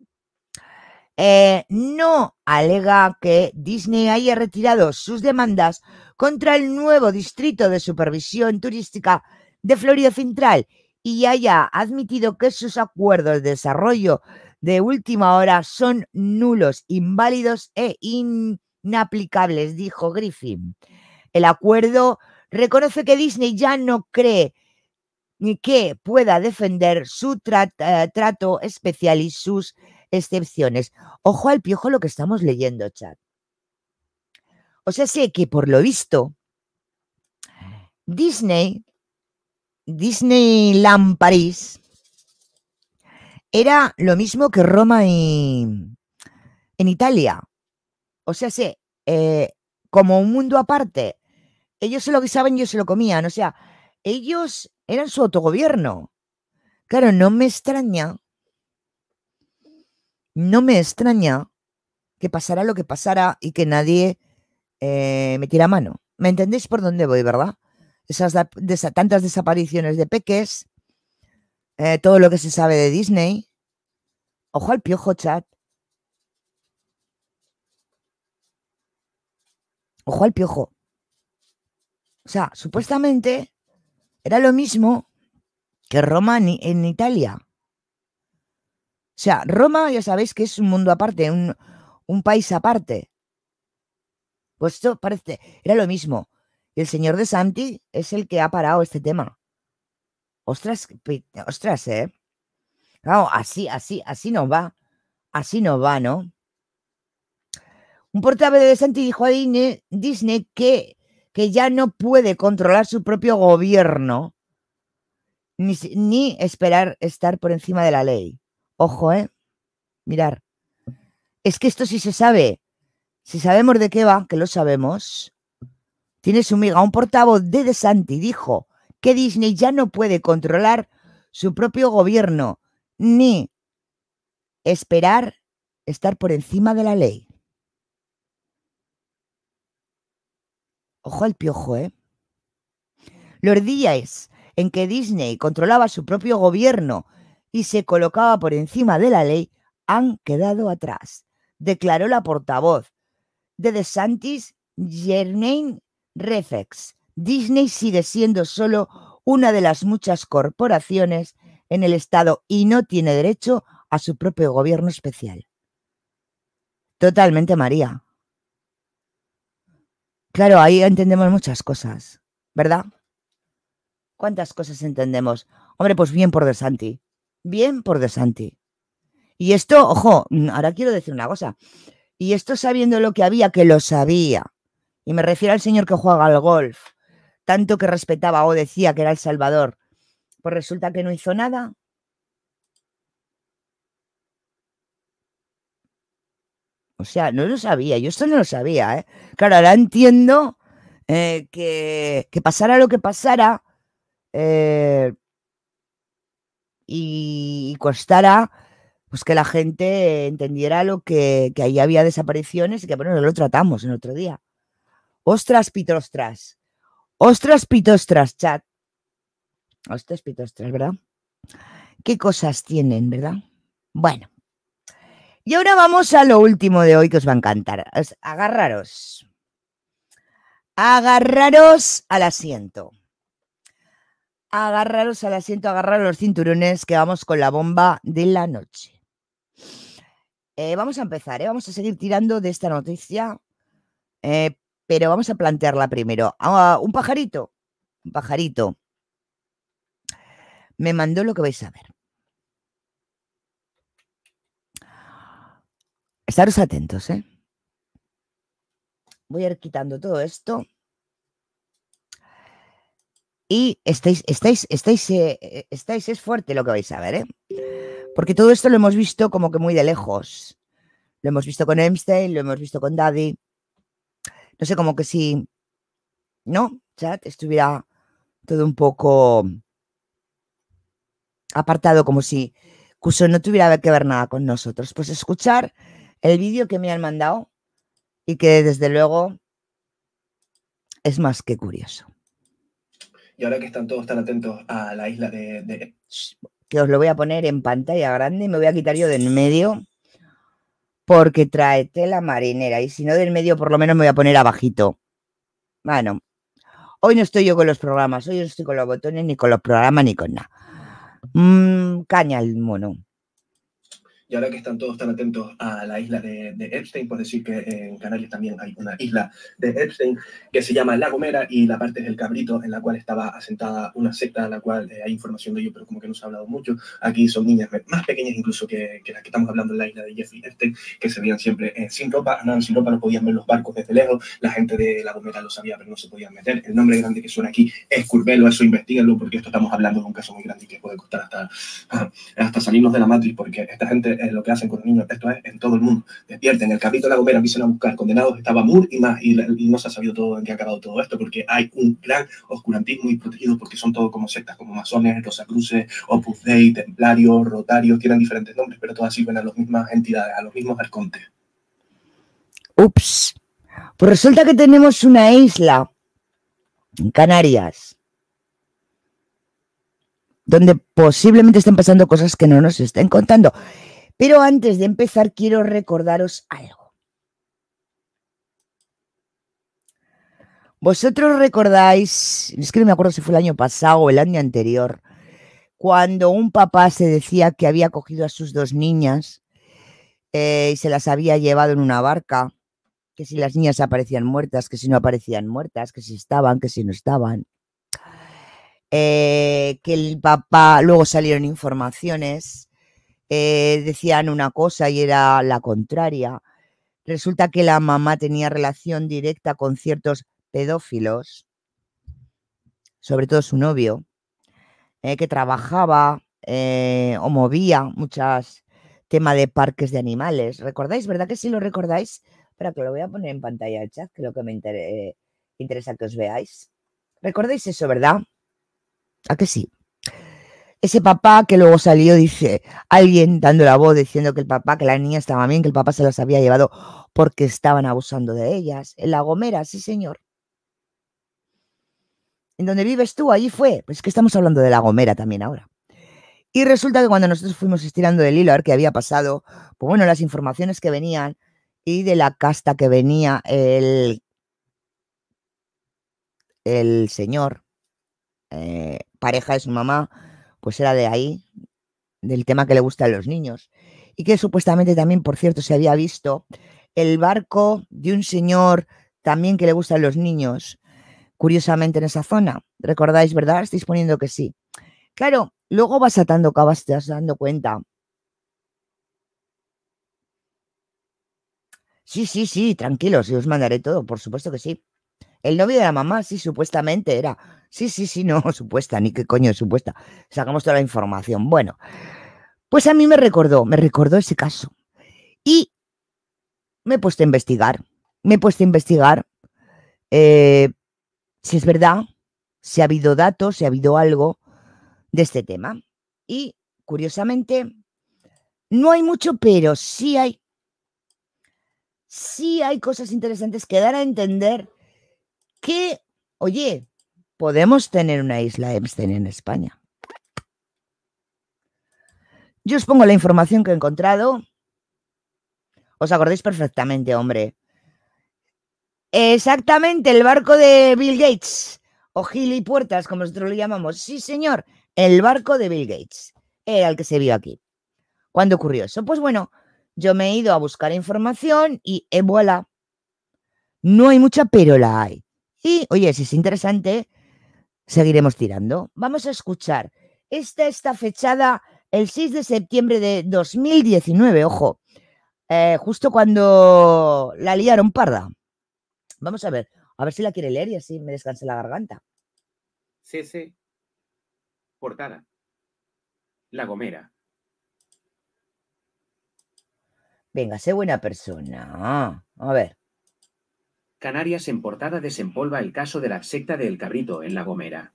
Eh, no alega que Disney haya retirado sus demandas contra el nuevo distrito de supervisión turística de Florida Central y haya admitido que sus acuerdos de desarrollo de última hora son nulos, inválidos e inaplicables, dijo Griffin. El acuerdo reconoce que Disney ya no cree ni que pueda defender su trato especial y sus excepciones. Ojo al piojo lo que estamos leyendo, chat. O sea, sé que por lo visto, Disney, Disneyland París, era lo mismo que Roma y, en Italia. O sea, sé, eh, como un mundo aparte, ellos se lo guisaban y ellos se lo comían. O sea, ellos eran su autogobierno. Claro, no me extraña, no me extraña que pasara lo que pasara y que nadie eh, me tira mano. ¿Me entendéis por dónde voy, verdad? Esas tantas desapariciones de peques, eh, todo lo que se sabe de Disney. Ojo al piojo, chat. Ojo al piojo. O sea, supuestamente era lo mismo que Roma en, Italia. O sea, Roma ya sabéis que es un mundo aparte, un, un país aparte. Pues esto parece, era lo mismo. Y el señor de Santi es el que ha parado este tema. Ostras, ostras, ¿eh? Claro, así, así, así no va. Así no va, ¿no? Un portavoz de Santi dijo a Disney que que ya no puede controlar su propio gobierno ni, esperar estar por encima de la ley. Ojo, ¿eh? Mirar. Es que esto sí se sabe. Si sabemos de qué va, que lo sabemos, tiene su miga. Un portavoz de DeSanti dijo que Disney ya no puede controlar su propio gobierno ni esperar estar por encima de la ley. Ojo al piojo, ¿eh? Los días en que Disney controlaba su propio gobierno y se colocaba por encima de la ley han quedado atrás, declaró la portavoz de DeSantis, Jermaine Refex. Disney sigue siendo solo una de las muchas corporaciones en el Estado y no tiene derecho a su propio gobierno especial. Totalmente, María. Claro, ahí entendemos muchas cosas, ¿verdad? ¿Cuántas cosas entendemos? Hombre, pues bien por De Santi. Bien por De Santi. Y esto, ojo, mm, ahora quiero decir una cosa. Y esto sabiendo lo que había, que lo sabía. Y me refiero al señor que juega al golf, tanto que respetaba o decía que era el Salvador. Pues resulta que no hizo nada. O sea, no lo sabía, yo esto no lo sabía, ¿eh? Claro, ahora entiendo eh, que, pasara lo que pasara eh, y, costara pues, que la gente entendiera lo que, que ahí había desapariciones y que bueno, no lo tratamos en otro día. Ostras, pitostras. Ostras, pitostras, chat. Ostras, pitostras, ¿verdad? ¿Qué cosas tienen, verdad? Bueno. Y ahora vamos a lo último de hoy que os va a encantar. Agarraros. Agarraros al asiento. Agarraros al asiento, agarraros los cinturones que vamos con la bomba de la noche. Eh, vamos a empezar, eh, vamos a seguir tirando de esta noticia, eh, pero vamos a plantearla primero. Ah, un pajarito, un pajarito. Me mandó lo que vais a ver. Estaros atentos, ¿eh? Voy a ir quitando todo esto. Y estáis, estáis, estáis, eh, eh, estáis, es fuerte lo que vais a ver, ¿eh? Porque todo esto lo hemos visto como que muy de lejos. Lo hemos visto con Einstein, lo hemos visto con Daddy. No sé, como que si, ¿no? Chat, estuviera todo un poco apartado, como si Cuso no tuviera que ver nada con nosotros. Pues escuchar el vídeo que me han mandado y que desde luego es más que curioso. Y ahora que están todos tan atentos a la isla de, Que os lo voy a poner en pantalla grande y me voy a quitar yo del medio porque trae tela marinera y si no del medio por lo menos me voy a poner abajito. Bueno, hoy no estoy yo con los programas, hoy no estoy con los botones, ni con los programas, ni con nada. Mm, caña el mono y ahora que están todos tan atentos a la isla de, Epstein, por decir que en Canarias también hay una isla de Epstein que se llama La Gomera y la parte del Cabrito en la cual estaba asentada una secta a la cual eh, hay información de ello, pero como que no se ha hablado mucho. Aquí son niñas más pequeñas incluso que, que las que estamos hablando en la isla de Jeffrey Epstein, que se veían siempre eh, sin ropa, andaban sin ropa, no podían ver los barcos desde lejos, la gente de La Gomera lo sabía, pero no se podían meter. El nombre grande que suena aquí es Curbelo, eso investiguenlo porque esto estamos hablando de un caso muy grande y que puede costar hasta, ah, hasta salirnos de la matriz porque esta gente lo que hacen con los niños, esto es en todo el mundo. Despierten, el capítulo de la gomera empiezan a buscar condenados, estaba Moore y más, y, no se ha sabido todo en qué ha acabado todo esto, porque hay un plan oscurantismo y protegido, porque son todos como sectas, como masones, rosacruces, opus dei, templarios, rotarios, tienen diferentes nombres, pero todas sirven a las mismas entidades, a los mismos arcontes. Ups, pues resulta que tenemos una isla en Canarias donde posiblemente estén pasando cosas que no nos estén contando. Pero antes de empezar, quiero recordaros algo. Vosotros recordáis, es que no me acuerdo si fue el año pasado o el año anterior, cuando un papá se decía que había cogido a sus dos niñas eh, y se las había llevado en una barca, que si las niñas aparecían muertas, que si no aparecían muertas, que si estaban, que si no estaban. Eh, que el papá, luego salieron informaciones eh, decían una cosa y era la contraria. Resulta que la mamá tenía relación directa con ciertos pedófilos, sobre todo su novio, eh, que trabajaba eh, o movía muchas temas de parques de animales. ¿Recordáis? ¿Verdad que sí lo recordáis? Espera, que lo voy a poner en pantalla el chat, que lo que me interesa que os veáis. ¿Recordáis eso, verdad? ¿A que sí? ese papá que luego salió, dice alguien dando la voz diciendo que el papá, que la niña estaba bien, que el papá se las había llevado porque estaban abusando de ellas. En La Gomera, sí, señor. En donde vives tú, allí fue. Pues que estamos hablando de La Gomera también ahora. Y resulta que cuando nosotros fuimos estirando del hilo a ver qué había pasado, pues bueno, las informaciones que venían y de la casta que venía el, el señor, eh, pareja de su mamá, pues era de ahí, del tema que le gusta a los niños. Y que supuestamente también, por cierto, se había visto el barco de un señor también que le gusta a los niños, curiosamente en esa zona. ¿Recordáis, verdad? Estáis poniendo que sí. Claro, luego vas atando cabas, te vas dando cuenta. Sí, sí, sí, tranquilos, yo os mandaré todo, por supuesto que sí. El novio de la mamá, sí, supuestamente era. Sí, sí, sí, no, supuesta, ni qué coño, supuesta. Sacamos toda la información. Bueno, pues a mí me recordó, me recordó ese caso. Y me he puesto a investigar, me he puesto a investigar eh, si es verdad, si ha habido datos, si ha habido algo de este tema. Y curiosamente, no hay mucho, pero sí hay, sí hay cosas interesantes que dar a entender que, oye, podemos tener una isla Epstein en España. Yo os pongo la información que he encontrado. Os acordáis perfectamente, hombre. Exactamente, el barco de Bill Gates, o Puertas, como nosotros lo llamamos. Sí, señor, el barco de Bill Gates era el que se vio aquí. ¿Cuándo ocurrió eso? Pues bueno, yo me he ido a buscar información y eh, voilà. No hay mucha, pero la hay. Y oye, si es interesante, seguiremos tirando. Vamos a escuchar. Esta está fechada el 6 de septiembre de 2019, ojo, eh, justo cuando la liaron parda. Vamos a ver, a ver si la quiere leer y así me descanse la garganta. CC, portada. La Gomera. Venga, sé buena persona. A ver. Canarias en portada desempolva el caso de la secta de El Cabrito en La Gomera.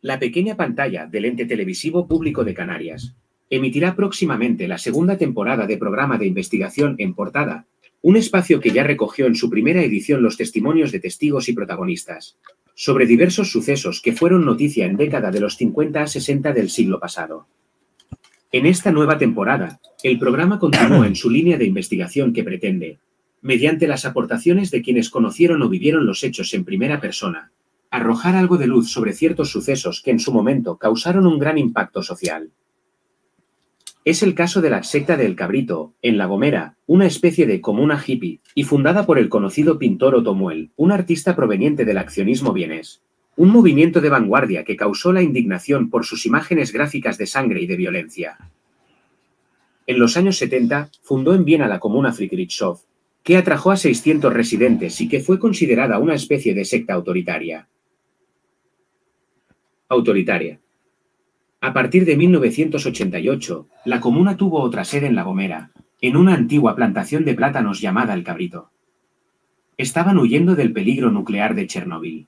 La pequeña pantalla del ente televisivo público de Canarias emitirá próximamente la segunda temporada de programa de investigación en portada, un espacio que ya recogió en su primera edición los testimonios de testigos y protagonistas sobre diversos sucesos que fueron noticia en década de los 50 a 60 del siglo pasado. En esta nueva temporada, el programa continúa en su línea de investigación que pretende mediante las aportaciones de quienes conocieron o vivieron los hechos en primera persona, arrojar algo de luz sobre ciertos sucesos que en su momento causaron un gran impacto social. Es el caso de la secta del Cabrito, en La Gomera, una especie de comuna hippie, y fundada por el conocido pintor Otomuel, un artista proveniente del accionismo bienes. Un movimiento de vanguardia que causó la indignación por sus imágenes gráficas de sangre y de violencia. En los años 70, fundó en Viena la comuna Friedrichshof, que atrajo a 600 residentes y que fue considerada una especie de secta autoritaria. Autoritaria. A partir de 1988, la comuna tuvo otra sede en La Gomera, en una antigua plantación de plátanos llamada El Cabrito. Estaban huyendo del peligro nuclear de Chernóbil.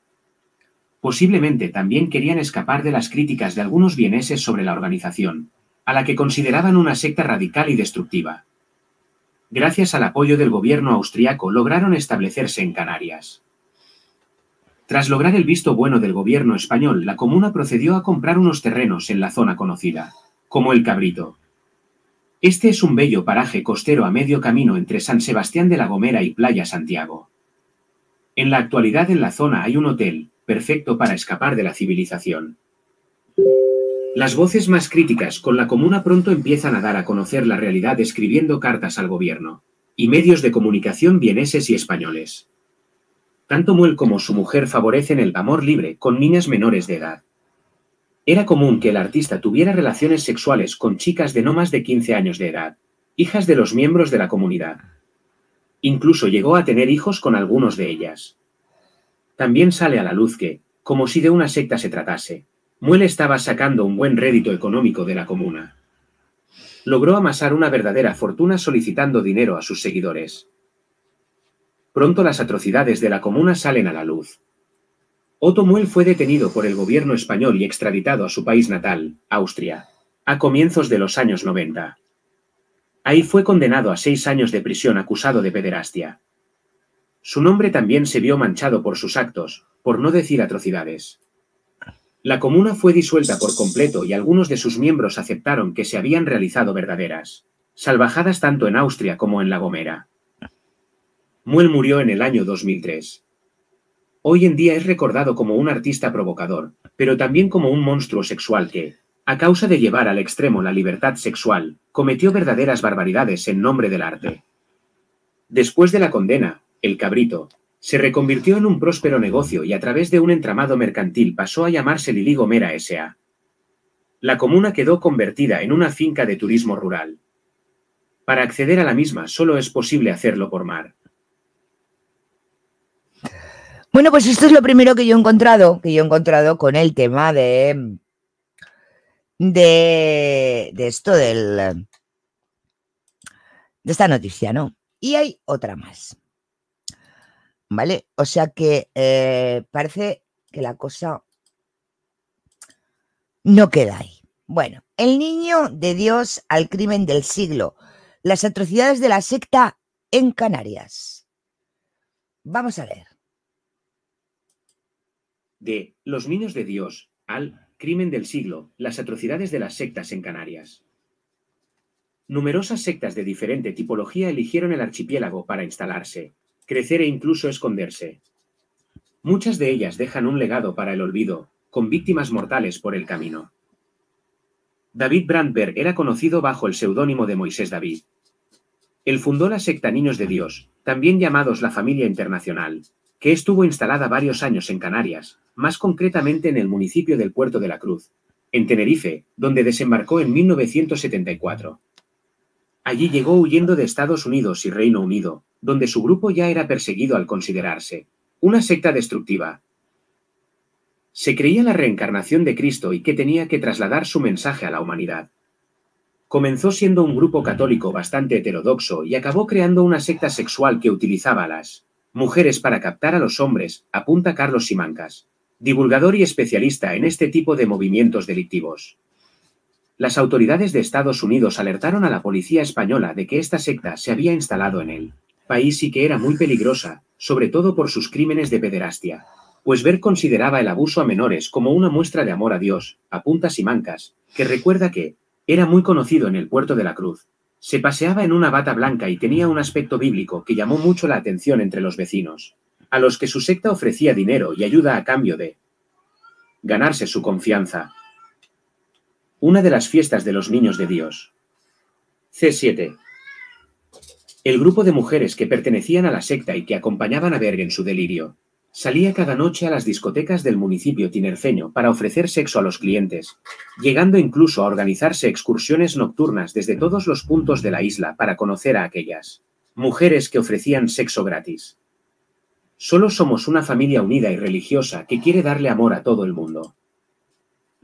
Posiblemente también querían escapar de las críticas de algunos vieneses sobre la organización, a la que consideraban una secta radical y destructiva gracias al apoyo del gobierno austriaco, lograron establecerse en Canarias. Tras lograr el visto bueno del gobierno español, la comuna procedió a comprar unos terrenos en la zona conocida como el Cabrito. Este es un bello paraje costero a medio camino entre San Sebastián de la Gomera y Playa Santiago. En la actualidad en la zona hay un hotel, perfecto para escapar de la civilización. Las voces más críticas con la comuna pronto empiezan a dar a conocer la realidad escribiendo cartas al gobierno y medios de comunicación vieneses y españoles. Tanto Muel como su mujer favorecen el amor libre con niñas menores de edad. Era común que el artista tuviera relaciones sexuales con chicas de no más de 15 años de edad, hijas de los miembros de la comunidad. Incluso llegó a tener hijos con algunos de ellas. También sale a la luz que, como si de una secta se tratase, Muel estaba sacando un buen rédito económico de la comuna. Logró amasar una verdadera fortuna solicitando dinero a sus seguidores. Pronto las atrocidades de la comuna salen a la luz. Otto Muel fue detenido por el gobierno español y extraditado a su país natal, Austria, a comienzos de los años 90. Ahí fue condenado a seis años de prisión acusado de pederastia. Su nombre también se vio manchado por sus actos, por no decir atrocidades. La comuna fue disuelta por completo y algunos de sus miembros aceptaron que se habían realizado verdaderas salvajadas tanto en Austria como en La Gomera. Muel murió en el año 2003. Hoy en día es recordado como un artista provocador, pero también como un monstruo sexual que, a causa de llevar al extremo la libertad sexual, cometió verdaderas barbaridades en nombre del arte. Después de la condena, el cabrito, se reconvirtió en un próspero negocio y a través de un entramado mercantil pasó a llamarse Liligo Mera S.A. La comuna quedó convertida en una finca de turismo rural. Para acceder a la misma solo es posible hacerlo por mar. Bueno, pues esto es lo primero que yo he encontrado, que yo he encontrado con el tema de de, de esto del de esta noticia, ¿no? Y hay otra más. O sea que eh, parece que la cosa no queda ahí. Bueno, el niño de Dios al crimen del siglo. Las atrocidades de la secta en Canarias. Vamos a ver. De Los niños de Dios al crimen del siglo. Las atrocidades de las sectas en Canarias. Numerosas sectas de diferente tipología eligieron el archipiélago para instalarse crecer e incluso esconderse. Muchas de ellas dejan un legado para el olvido, con víctimas mortales por el camino. David Brandberg era conocido bajo el seudónimo de Moisés David. Él fundó la secta Niños de Dios, también llamados la Familia Internacional, que estuvo instalada varios años en Canarias, más concretamente en el municipio del Puerto de la Cruz, en Tenerife, donde desembarcó en 1974. Allí llegó huyendo de Estados Unidos y Reino Unido, donde su grupo ya era perseguido al considerarse una secta destructiva. Se creía la reencarnación de Cristo y que tenía que trasladar su mensaje a la humanidad. Comenzó siendo un grupo católico bastante heterodoxo y acabó creando una secta sexual que utilizaba a las mujeres para captar a los hombres, apunta Carlos Simancas, divulgador y especialista en este tipo de movimientos delictivos. Las autoridades de Estados Unidos alertaron a la policía española de que esta secta se había instalado en el país y que era muy peligrosa, sobre todo por sus crímenes de pederastia. Pues Ver consideraba el abuso a menores como una muestra de amor a Dios, a puntas y mancas, que recuerda que era muy conocido en el puerto de la Cruz. Se paseaba en una bata blanca y tenía un aspecto bíblico que llamó mucho la atención entre los vecinos, a los que su secta ofrecía dinero y ayuda a cambio de ganarse su confianza. Una de las fiestas de los niños de Dios. C7. El grupo de mujeres que pertenecían a la secta y que acompañaban a Berg en su delirio salía cada noche a las discotecas del municipio tinerfeño para ofrecer sexo a los clientes, llegando incluso a organizarse excursiones nocturnas desde todos los puntos de la isla para conocer a aquellas mujeres que ofrecían sexo gratis. Solo somos una familia unida y religiosa que quiere darle amor a todo el mundo.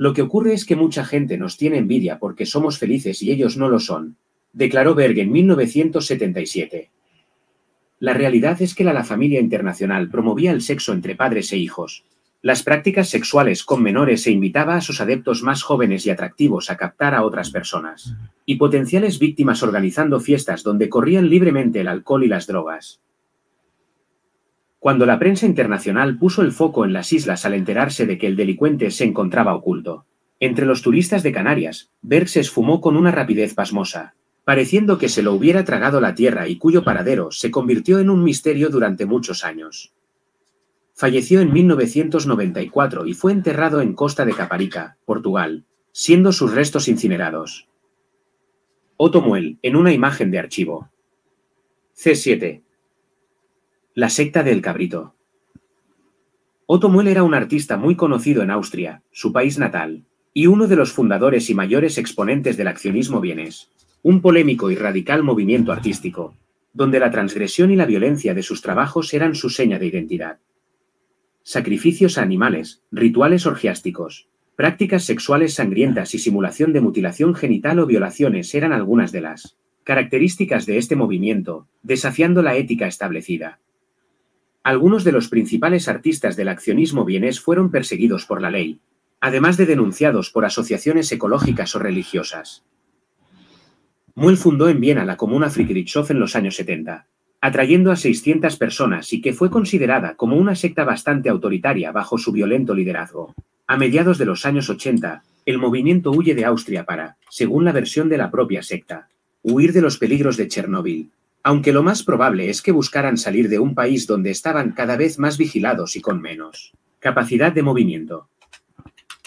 Lo que ocurre es que mucha gente nos tiene envidia porque somos felices y ellos no lo son, declaró Berg en 1977. La realidad es que la, la familia internacional promovía el sexo entre padres e hijos, las prácticas sexuales con menores e invitaba a sus adeptos más jóvenes y atractivos a captar a otras personas, y potenciales víctimas organizando fiestas donde corrían libremente el alcohol y las drogas cuando la prensa internacional puso el foco en las islas al enterarse de que el delincuente se encontraba oculto. Entre los turistas de Canarias, Berg se esfumó con una rapidez pasmosa, pareciendo que se lo hubiera tragado la tierra y cuyo paradero se convirtió en un misterio durante muchos años. Falleció en 1994 y fue enterrado en Costa de Caparica, Portugal, siendo sus restos incinerados. Otomuel, en una imagen de archivo. C7, la secta del cabrito. Otto Muell era un artista muy conocido en Austria, su país natal, y uno de los fundadores y mayores exponentes del accionismo Bienes, un polémico y radical movimiento artístico, donde la transgresión y la violencia de sus trabajos eran su seña de identidad. Sacrificios a animales, rituales orgiásticos, prácticas sexuales sangrientas y simulación de mutilación genital o violaciones eran algunas de las características de este movimiento, desafiando la ética establecida. Algunos de los principales artistas del accionismo vienés fueron perseguidos por la ley, además de denunciados por asociaciones ecológicas o religiosas. Muell fundó en Viena la comuna Friedrichshof en los años 70, atrayendo a 600 personas y que fue considerada como una secta bastante autoritaria bajo su violento liderazgo. A mediados de los años 80, el movimiento huye de Austria para, según la versión de la propia secta, huir de los peligros de Chernóbil, aunque lo más probable es que buscaran salir de un país donde estaban cada vez más vigilados y con menos capacidad de movimiento.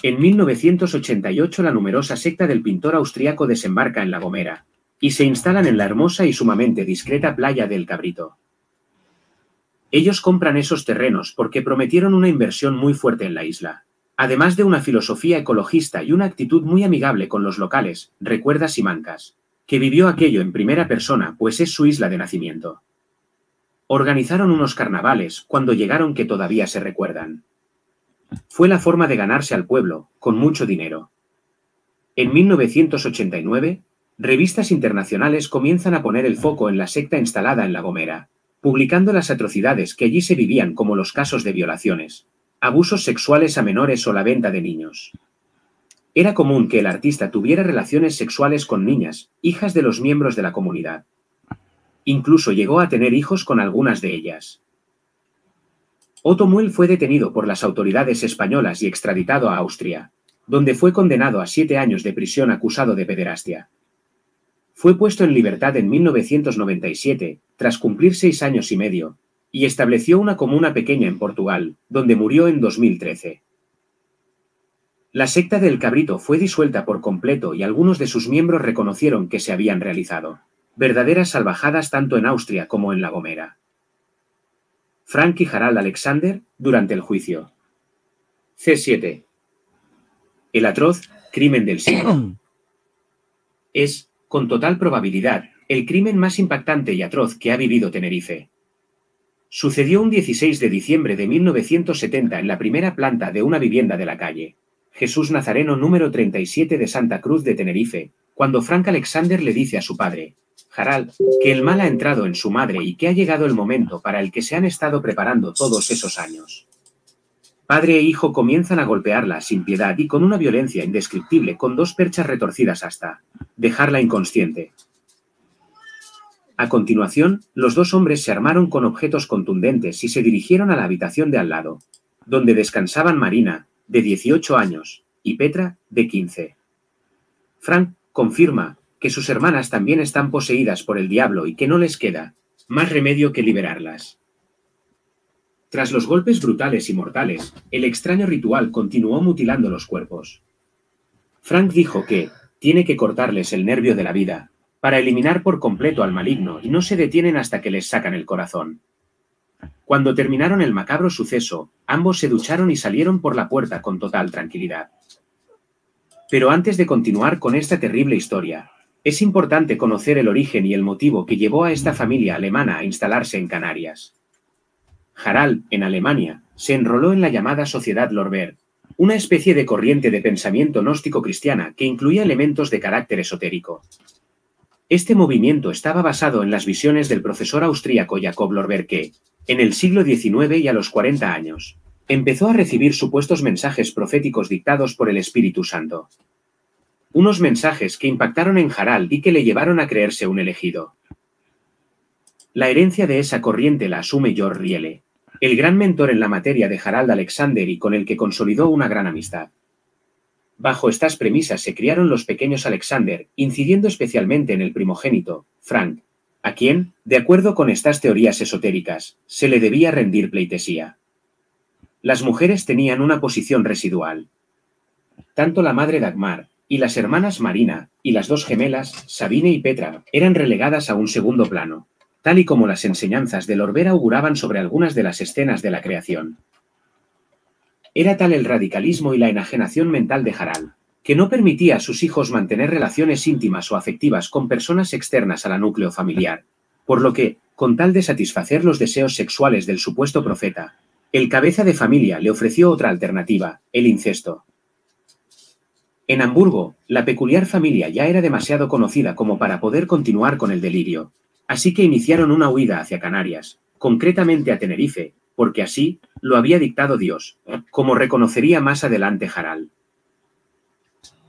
En 1988 la numerosa secta del pintor austriaco desembarca en La Gomera, y se instalan en la hermosa y sumamente discreta playa del Cabrito. Ellos compran esos terrenos porque prometieron una inversión muy fuerte en la isla, además de una filosofía ecologista y una actitud muy amigable con los locales, recuerdas y mancas que vivió aquello en primera persona, pues es su isla de nacimiento. Organizaron unos carnavales cuando llegaron que todavía se recuerdan. Fue la forma de ganarse al pueblo, con mucho dinero. En 1989, revistas internacionales comienzan a poner el foco en la secta instalada en La Gomera, publicando las atrocidades que allí se vivían como los casos de violaciones, abusos sexuales a menores o la venta de niños. Era común que el artista tuviera relaciones sexuales con niñas, hijas de los miembros de la comunidad. Incluso llegó a tener hijos con algunas de ellas. Otto fue detenido por las autoridades españolas y extraditado a Austria, donde fue condenado a siete años de prisión acusado de pederastia. Fue puesto en libertad en 1997, tras cumplir seis años y medio, y estableció una comuna pequeña en Portugal, donde murió en 2013. La secta del cabrito fue disuelta por completo y algunos de sus miembros reconocieron que se habían realizado verdaderas salvajadas tanto en Austria como en La Gomera. Frank y Harald Alexander durante el juicio. C7. El atroz crimen del siglo. es, con total probabilidad, el crimen más impactante y atroz que ha vivido Tenerife. Sucedió un 16 de diciembre de 1970 en la primera planta de una vivienda de la calle. Jesús Nazareno número 37 de Santa Cruz de Tenerife, cuando Frank Alexander le dice a su padre, Harald, que el mal ha entrado en su madre y que ha llegado el momento para el que se han estado preparando todos esos años. Padre e hijo comienzan a golpearla sin piedad y con una violencia indescriptible con dos perchas retorcidas hasta dejarla inconsciente. A continuación, los dos hombres se armaron con objetos contundentes y se dirigieron a la habitación de al lado, donde descansaban Marina, de 18 años y Petra, de 15. Frank confirma que sus hermanas también están poseídas por el diablo y que no les queda más remedio que liberarlas. Tras los golpes brutales y mortales, el extraño ritual continuó mutilando los cuerpos. Frank dijo que tiene que cortarles el nervio de la vida para eliminar por completo al maligno y no se detienen hasta que les sacan el corazón. Cuando terminaron el macabro suceso, ambos se ducharon y salieron por la puerta con total tranquilidad. Pero antes de continuar con esta terrible historia, es importante conocer el origen y el motivo que llevó a esta familia alemana a instalarse en Canarias. Harald, en Alemania, se enroló en la llamada Sociedad Lorber, una especie de corriente de pensamiento gnóstico cristiana que incluía elementos de carácter esotérico. Este movimiento estaba basado en las visiones del profesor austríaco Jacob Lorber que, en el siglo XIX y a los 40 años, empezó a recibir supuestos mensajes proféticos dictados por el Espíritu Santo. Unos mensajes que impactaron en Harald y que le llevaron a creerse un elegido. La herencia de esa corriente la asume George Riele, el gran mentor en la materia de Harald Alexander y con el que consolidó una gran amistad. Bajo estas premisas se criaron los pequeños Alexander, incidiendo especialmente en el primogénito, Frank, a quien, de acuerdo con estas teorías esotéricas, se le debía rendir pleitesía. Las mujeres tenían una posición residual. Tanto la madre Dagmar, y las hermanas Marina, y las dos gemelas, Sabine y Petra, eran relegadas a un segundo plano, tal y como las enseñanzas del Orbera auguraban sobre algunas de las escenas de la creación. Era tal el radicalismo y la enajenación mental de Harald, que no permitía a sus hijos mantener relaciones íntimas o afectivas con personas externas a la núcleo familiar, por lo que, con tal de satisfacer los deseos sexuales del supuesto profeta, el cabeza de familia le ofreció otra alternativa, el incesto. En Hamburgo, la peculiar familia ya era demasiado conocida como para poder continuar con el delirio, así que iniciaron una huida hacia Canarias, concretamente a Tenerife, porque así lo había dictado Dios, como reconocería más adelante Jaral.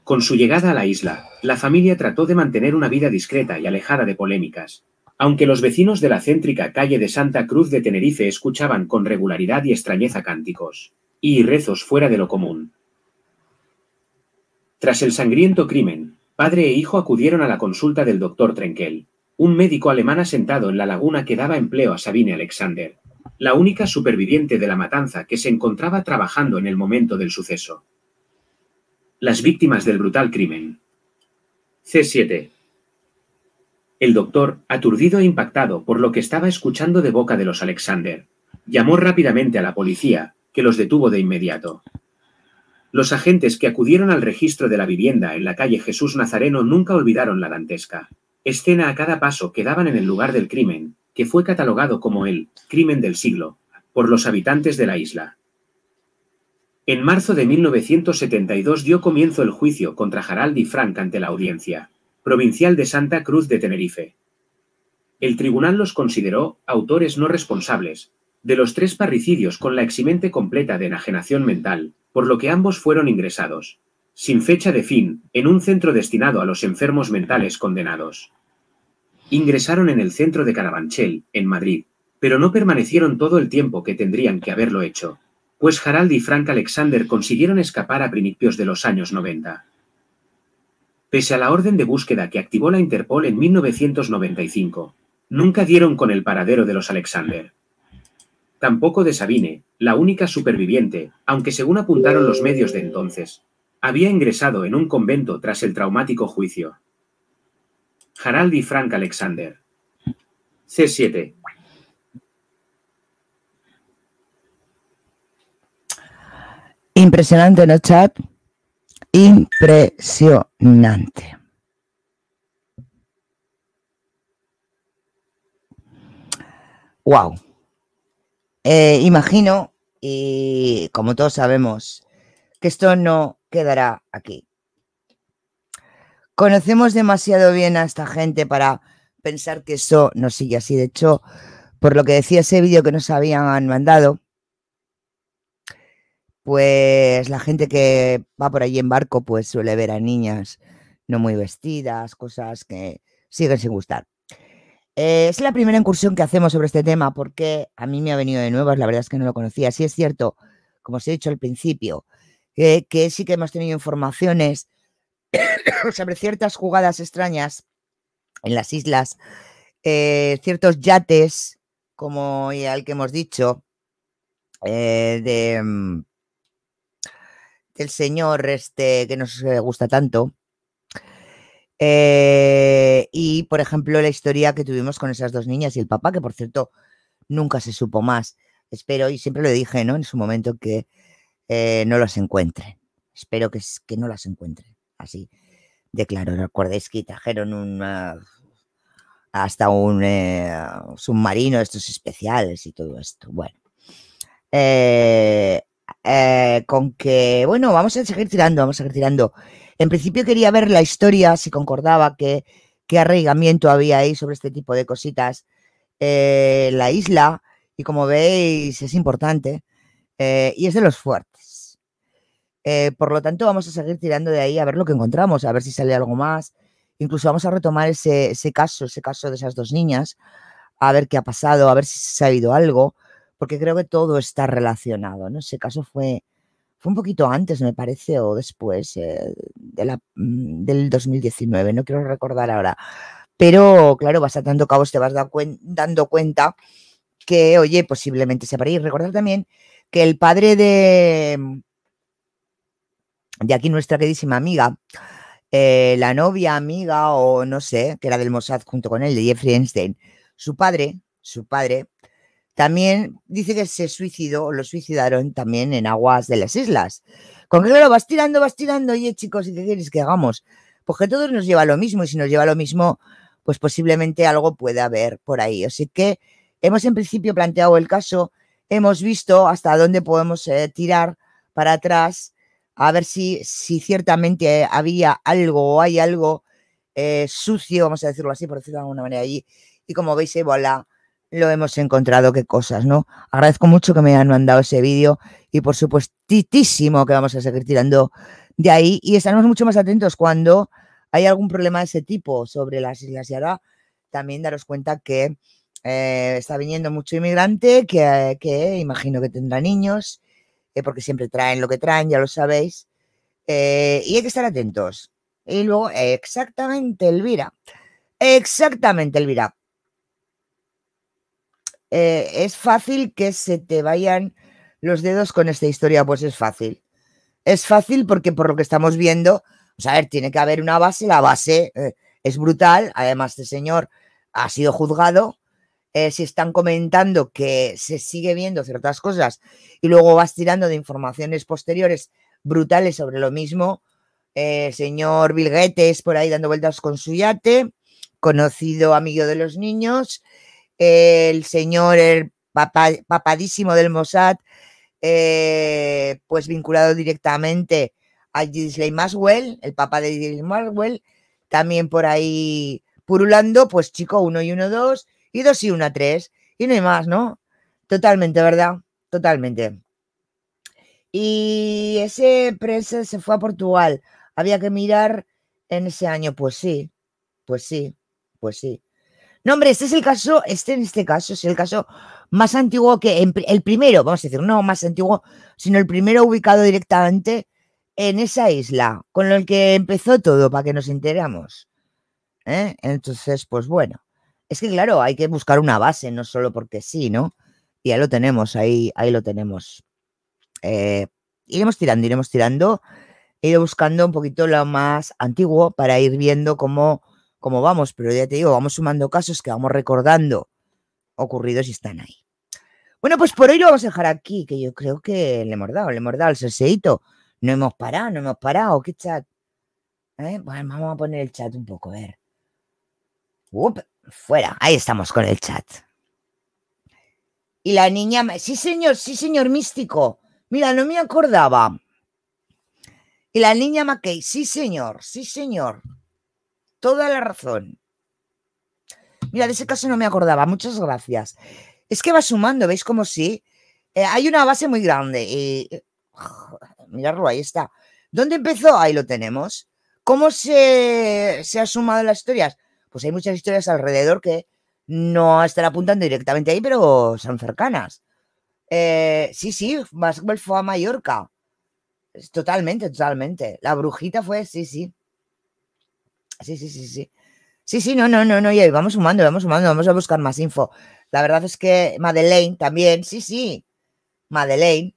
Con su llegada a la isla, la familia trató de mantener una vida discreta y alejada de polémicas. Aunque los vecinos de la céntrica calle de Santa Cruz de Tenerife escuchaban con regularidad y extrañeza cánticos y rezos fuera de lo común. Tras el sangriento crimen, padre e hijo acudieron a la consulta del doctor Trenkel, un médico alemán asentado en la laguna que daba empleo a Sabine Alexander, la única superviviente de la matanza que se encontraba trabajando en el momento del suceso. Las víctimas del brutal crimen. C7. El doctor, aturdido e impactado por lo que estaba escuchando de boca de los Alexander, llamó rápidamente a la policía, que los detuvo de inmediato. Los agentes que acudieron al registro de la vivienda en la calle Jesús Nazareno nunca olvidaron la dantesca escena a cada paso que daban en el lugar del crimen, que fue catalogado como el crimen del siglo por los habitantes de la isla. En marzo de 1972 dio comienzo el juicio contra y Frank ante la Audiencia Provincial de Santa Cruz de Tenerife. El tribunal los consideró autores no responsables de los tres parricidios con la eximente completa de enajenación mental, por lo que ambos fueron ingresados, sin fecha de fin, en un centro destinado a los enfermos mentales condenados. Ingresaron en el centro de Carabanchel, en Madrid, pero no permanecieron todo el tiempo que tendrían que haberlo hecho pues Harald y Frank Alexander consiguieron escapar a principios de los años 90. Pese a la orden de búsqueda que activó la Interpol en 1995, nunca dieron con el paradero de los Alexander. Tampoco de Sabine, la única superviviente, aunque según apuntaron los medios de entonces, había ingresado en un convento tras el traumático juicio. Harald y Frank Alexander. C7. Impresionante, ¿no, chat? Impresionante. Wow. Eh, imagino, y como todos sabemos, que esto no quedará aquí. Conocemos demasiado bien a esta gente para pensar que eso no sigue así. De hecho, por lo que decía ese vídeo que nos habían mandado, pues la gente que va por allí en barco, pues suele ver a niñas no muy vestidas, cosas que siguen sin gustar. Eh, es la primera incursión que hacemos sobre este tema porque a mí me ha venido de nuevo, la verdad es que no lo conocía. Sí es cierto, como os he dicho al principio, que sí que hemos tenido informaciones sobre ciertas jugadas extrañas en las islas, eh, ciertos yates, como el que hemos dicho, eh, de mm, el señor este que nos eh, gusta tanto. Eh, y, por ejemplo, la historia que tuvimos con esas dos niñas y el papá, que por cierto nunca se supo más. Espero, y siempre lo dije, ¿no? En su momento que eh, no las encuentre, Espero que, que no las encuentre, Así de claro. ¿Recordáis que trajeron un hasta un submarino, estos especiales y todo esto? Bueno. Eh, con que, bueno, vamos a seguir tirando, vamos a seguir tirando. En principio quería ver la historia, si concordaba, que, qué arraigamiento había ahí sobre este tipo de cositas. Eh, la isla, y como veis, es importante, eh, y es de los fuertes. por lo tanto, vamos a seguir tirando de ahí a ver lo que encontramos, a ver si sale algo más. Incluso vamos a retomar ese, ese caso, ese caso de esas dos niñas, a ver qué ha pasado, a ver si se ha habido algo porque creo que todo está relacionado. ¿no? Ese caso fue, fue un poquito antes, me parece, o después eh, de la, mm, del 2019, no quiero recordar ahora. Pero claro, vas atando cabos, te vas dando cuenta que, oye, posiblemente se Y recordar también que el padre de, mm, de aquí nuestra queridísima amiga, eh, la novia, amiga o no sé, que era del Mossad junto con él, de Jeffrey Einstein, su padre, su padre también dice que se suicidó o lo suicidaron también en aguas de las islas. Con que lo vas tirando, vas tirando, oye chicos, ¿y qué quieres que hagamos? Porque pues todos nos lleva lo mismo y si nos lleva lo mismo, pues posiblemente algo pueda haber por ahí. Así que hemos en principio planteado el caso, hemos visto hasta dónde podemos eh, tirar para atrás, a ver si, si ciertamente había algo o hay algo eh, sucio, vamos a decirlo así, por decirlo de alguna manera allí. Y como veis, Ebola lo hemos encontrado, qué cosas, ¿no? Agradezco mucho que me hayan mandado ese vídeo y por supuestísimo que vamos a seguir tirando de ahí y estaremos mucho más atentos cuando hay algún problema de ese tipo sobre las islas. Y ahora también daros cuenta que eh, está viniendo mucho inmigrante, que, imagino que tendrá niños, eh, porque siempre traen lo que traen, ya lo sabéis. Eh, y hay que estar atentos. Y luego, exactamente, Elvira. Exactamente, Elvira. Eh, es fácil que se te vayan los dedos con esta historia. Pues es fácil. Es fácil porque por lo que estamos viendo, pues a ver, tiene que haber una base, la base eh, es brutal, además este señor ha sido juzgado, se eh, si están comentando que se sigue viendo ciertas cosas y luego vas tirando de informaciones posteriores brutales sobre lo mismo, el señor Vilguete es por ahí dando vueltas con su yate, conocido amigo de los niños, el señor el papadísimo del Mossad, eh, pues vinculado directamente a Gisley Maswell, el papá de Gisley Maswell, también por ahí purulando, pues chico, uno y uno, dos, y dos y una, tres, y no hay más, ¿no? Totalmente, ¿verdad? Totalmente. Y ese prensa se fue a Portugal. Había que mirar en ese año, pues sí, pues sí, pues sí. No, hombre, este es el caso, este en este caso es el caso más antiguo que el primero, vamos a decir, no más antiguo, sino el primero ubicado directamente en esa isla, con el que empezó todo, para que nos enteramos. ¿eh? Entonces, pues bueno, es que claro, hay que buscar una base, no solo porque sí, ¿no? Y ahí lo tenemos, ahí, ahí lo tenemos. Eh, iremos tirando, iremos tirando. ir buscando un poquito lo más antiguo para ir viendo cómo como vamos, pero ya te digo, vamos sumando casos que vamos recordando ocurridos y están ahí. Bueno, pues por hoy lo vamos a dejar aquí, que yo creo que le hemos dado, le hemos dado el salseíto. No hemos parado, no hemos parado. ¿Qué chat? ¿Eh? Bueno, vamos a poner el chat un poco, a ver. fuera, ahí estamos con el chat. Y la niña, sí señor, sí señor místico. Mira, no me acordaba. Y la niña McKay, sí señor, sí señor toda la razón. Mira, de ese caso no me acordaba. Muchas gracias. Es que va sumando, ¿veis cómo sí? Eh, hay una base muy grande y... Eh, mirarlo, ahí está. ¿Dónde empezó? Ahí lo tenemos. ¿Cómo se, se ha sumado las historias? Pues hay muchas historias alrededor que no están apuntando directamente ahí, pero son cercanas. Eh, sí, sí, Maxwell fue a Mallorca. Totalmente, totalmente. La brujita fue, sí, sí. Sí, sí, sí, sí. Sí, sí, no, no, no, no, y vamos sumando, vamos sumando, vamos a buscar más info. La verdad es que Madeleine también, sí, sí, Madeleine.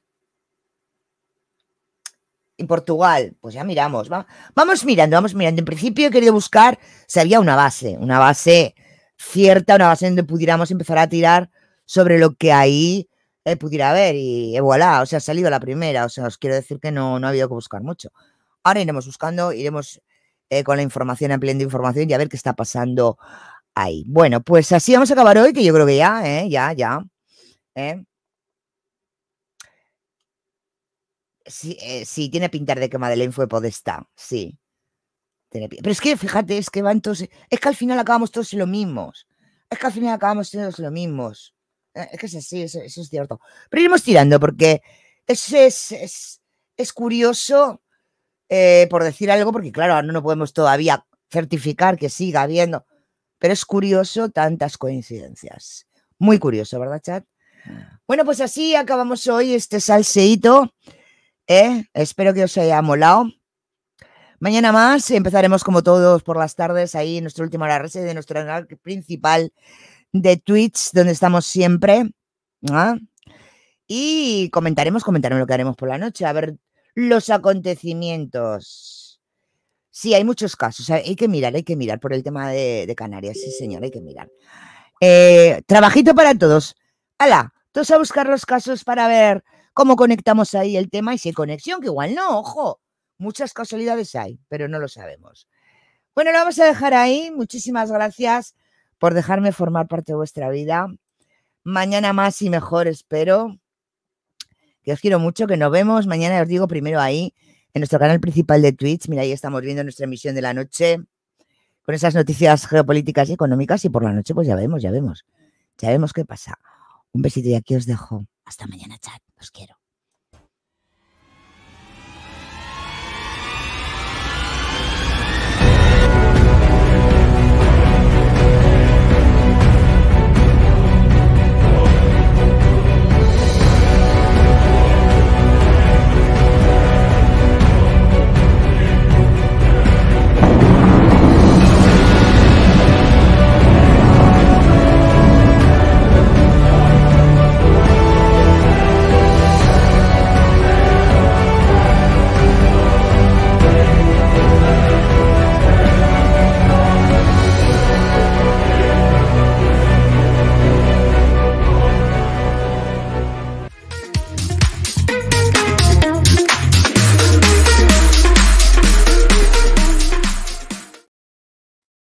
En Portugal, pues ya miramos, vamos mirando, vamos mirando. En principio he querido buscar si había una base, una base cierta, una base donde pudiéramos empezar a tirar sobre lo que ahí eh, pudiera haber y, voilà, o sea, ha salido la primera, o sea, os quiero decir que no, no ha habido que buscar mucho. Ahora iremos buscando, iremos eh, con la información, ampliando información y a ver qué está pasando ahí. Bueno, pues así vamos a acabar hoy, que yo creo que ya, ¿eh? ya, ya. ¿eh? Sí, sí, tiene pintar de que Madeleine fue podesta sí. Pero es que, fíjate, es que van todos... Es que al final acabamos todos lo mismos. Es que al final acabamos todos lo mismos. Es que es así, eso, es cierto. Pero iremos tirando porque eso es, es curioso eh, por decir algo, porque claro, no, no podemos todavía certificar que siga habiendo, pero es curioso tantas coincidencias. Muy curioso, ¿verdad, chat? Ah. Bueno, pues así acabamos hoy este salseíto. ¿eh? Espero que os haya molado. Mañana más empezaremos como todos por las tardes ahí en nuestra última hora de nuestro canal principal de Twitch, donde estamos siempre. ¿ah? Y comentaremos, comentaremos lo que haremos por la noche, a ver los acontecimientos. Sí, hay muchos casos, hay que mirar, hay que mirar por el tema de, Canarias, sí señor, hay que mirar. Eh, trabajito para todos. Hala, todos a buscar los casos para ver cómo conectamos ahí el tema y si hay conexión, que igual no, ojo, muchas casualidades hay, pero no lo sabemos. Bueno, lo vamos a dejar ahí. Muchísimas gracias por dejarme formar parte de vuestra vida. Mañana más y mejor, espero que os quiero mucho, que nos vemos. Mañana os digo primero ahí, en nuestro canal principal de Twitch. Mira, ahí estamos viendo nuestra emisión de la noche con esas noticias geopolíticas y económicas. Y por la noche, pues ya vemos, ya vemos. Ya vemos qué pasa. Un besito y aquí os dejo. Hasta mañana, chat. Os quiero.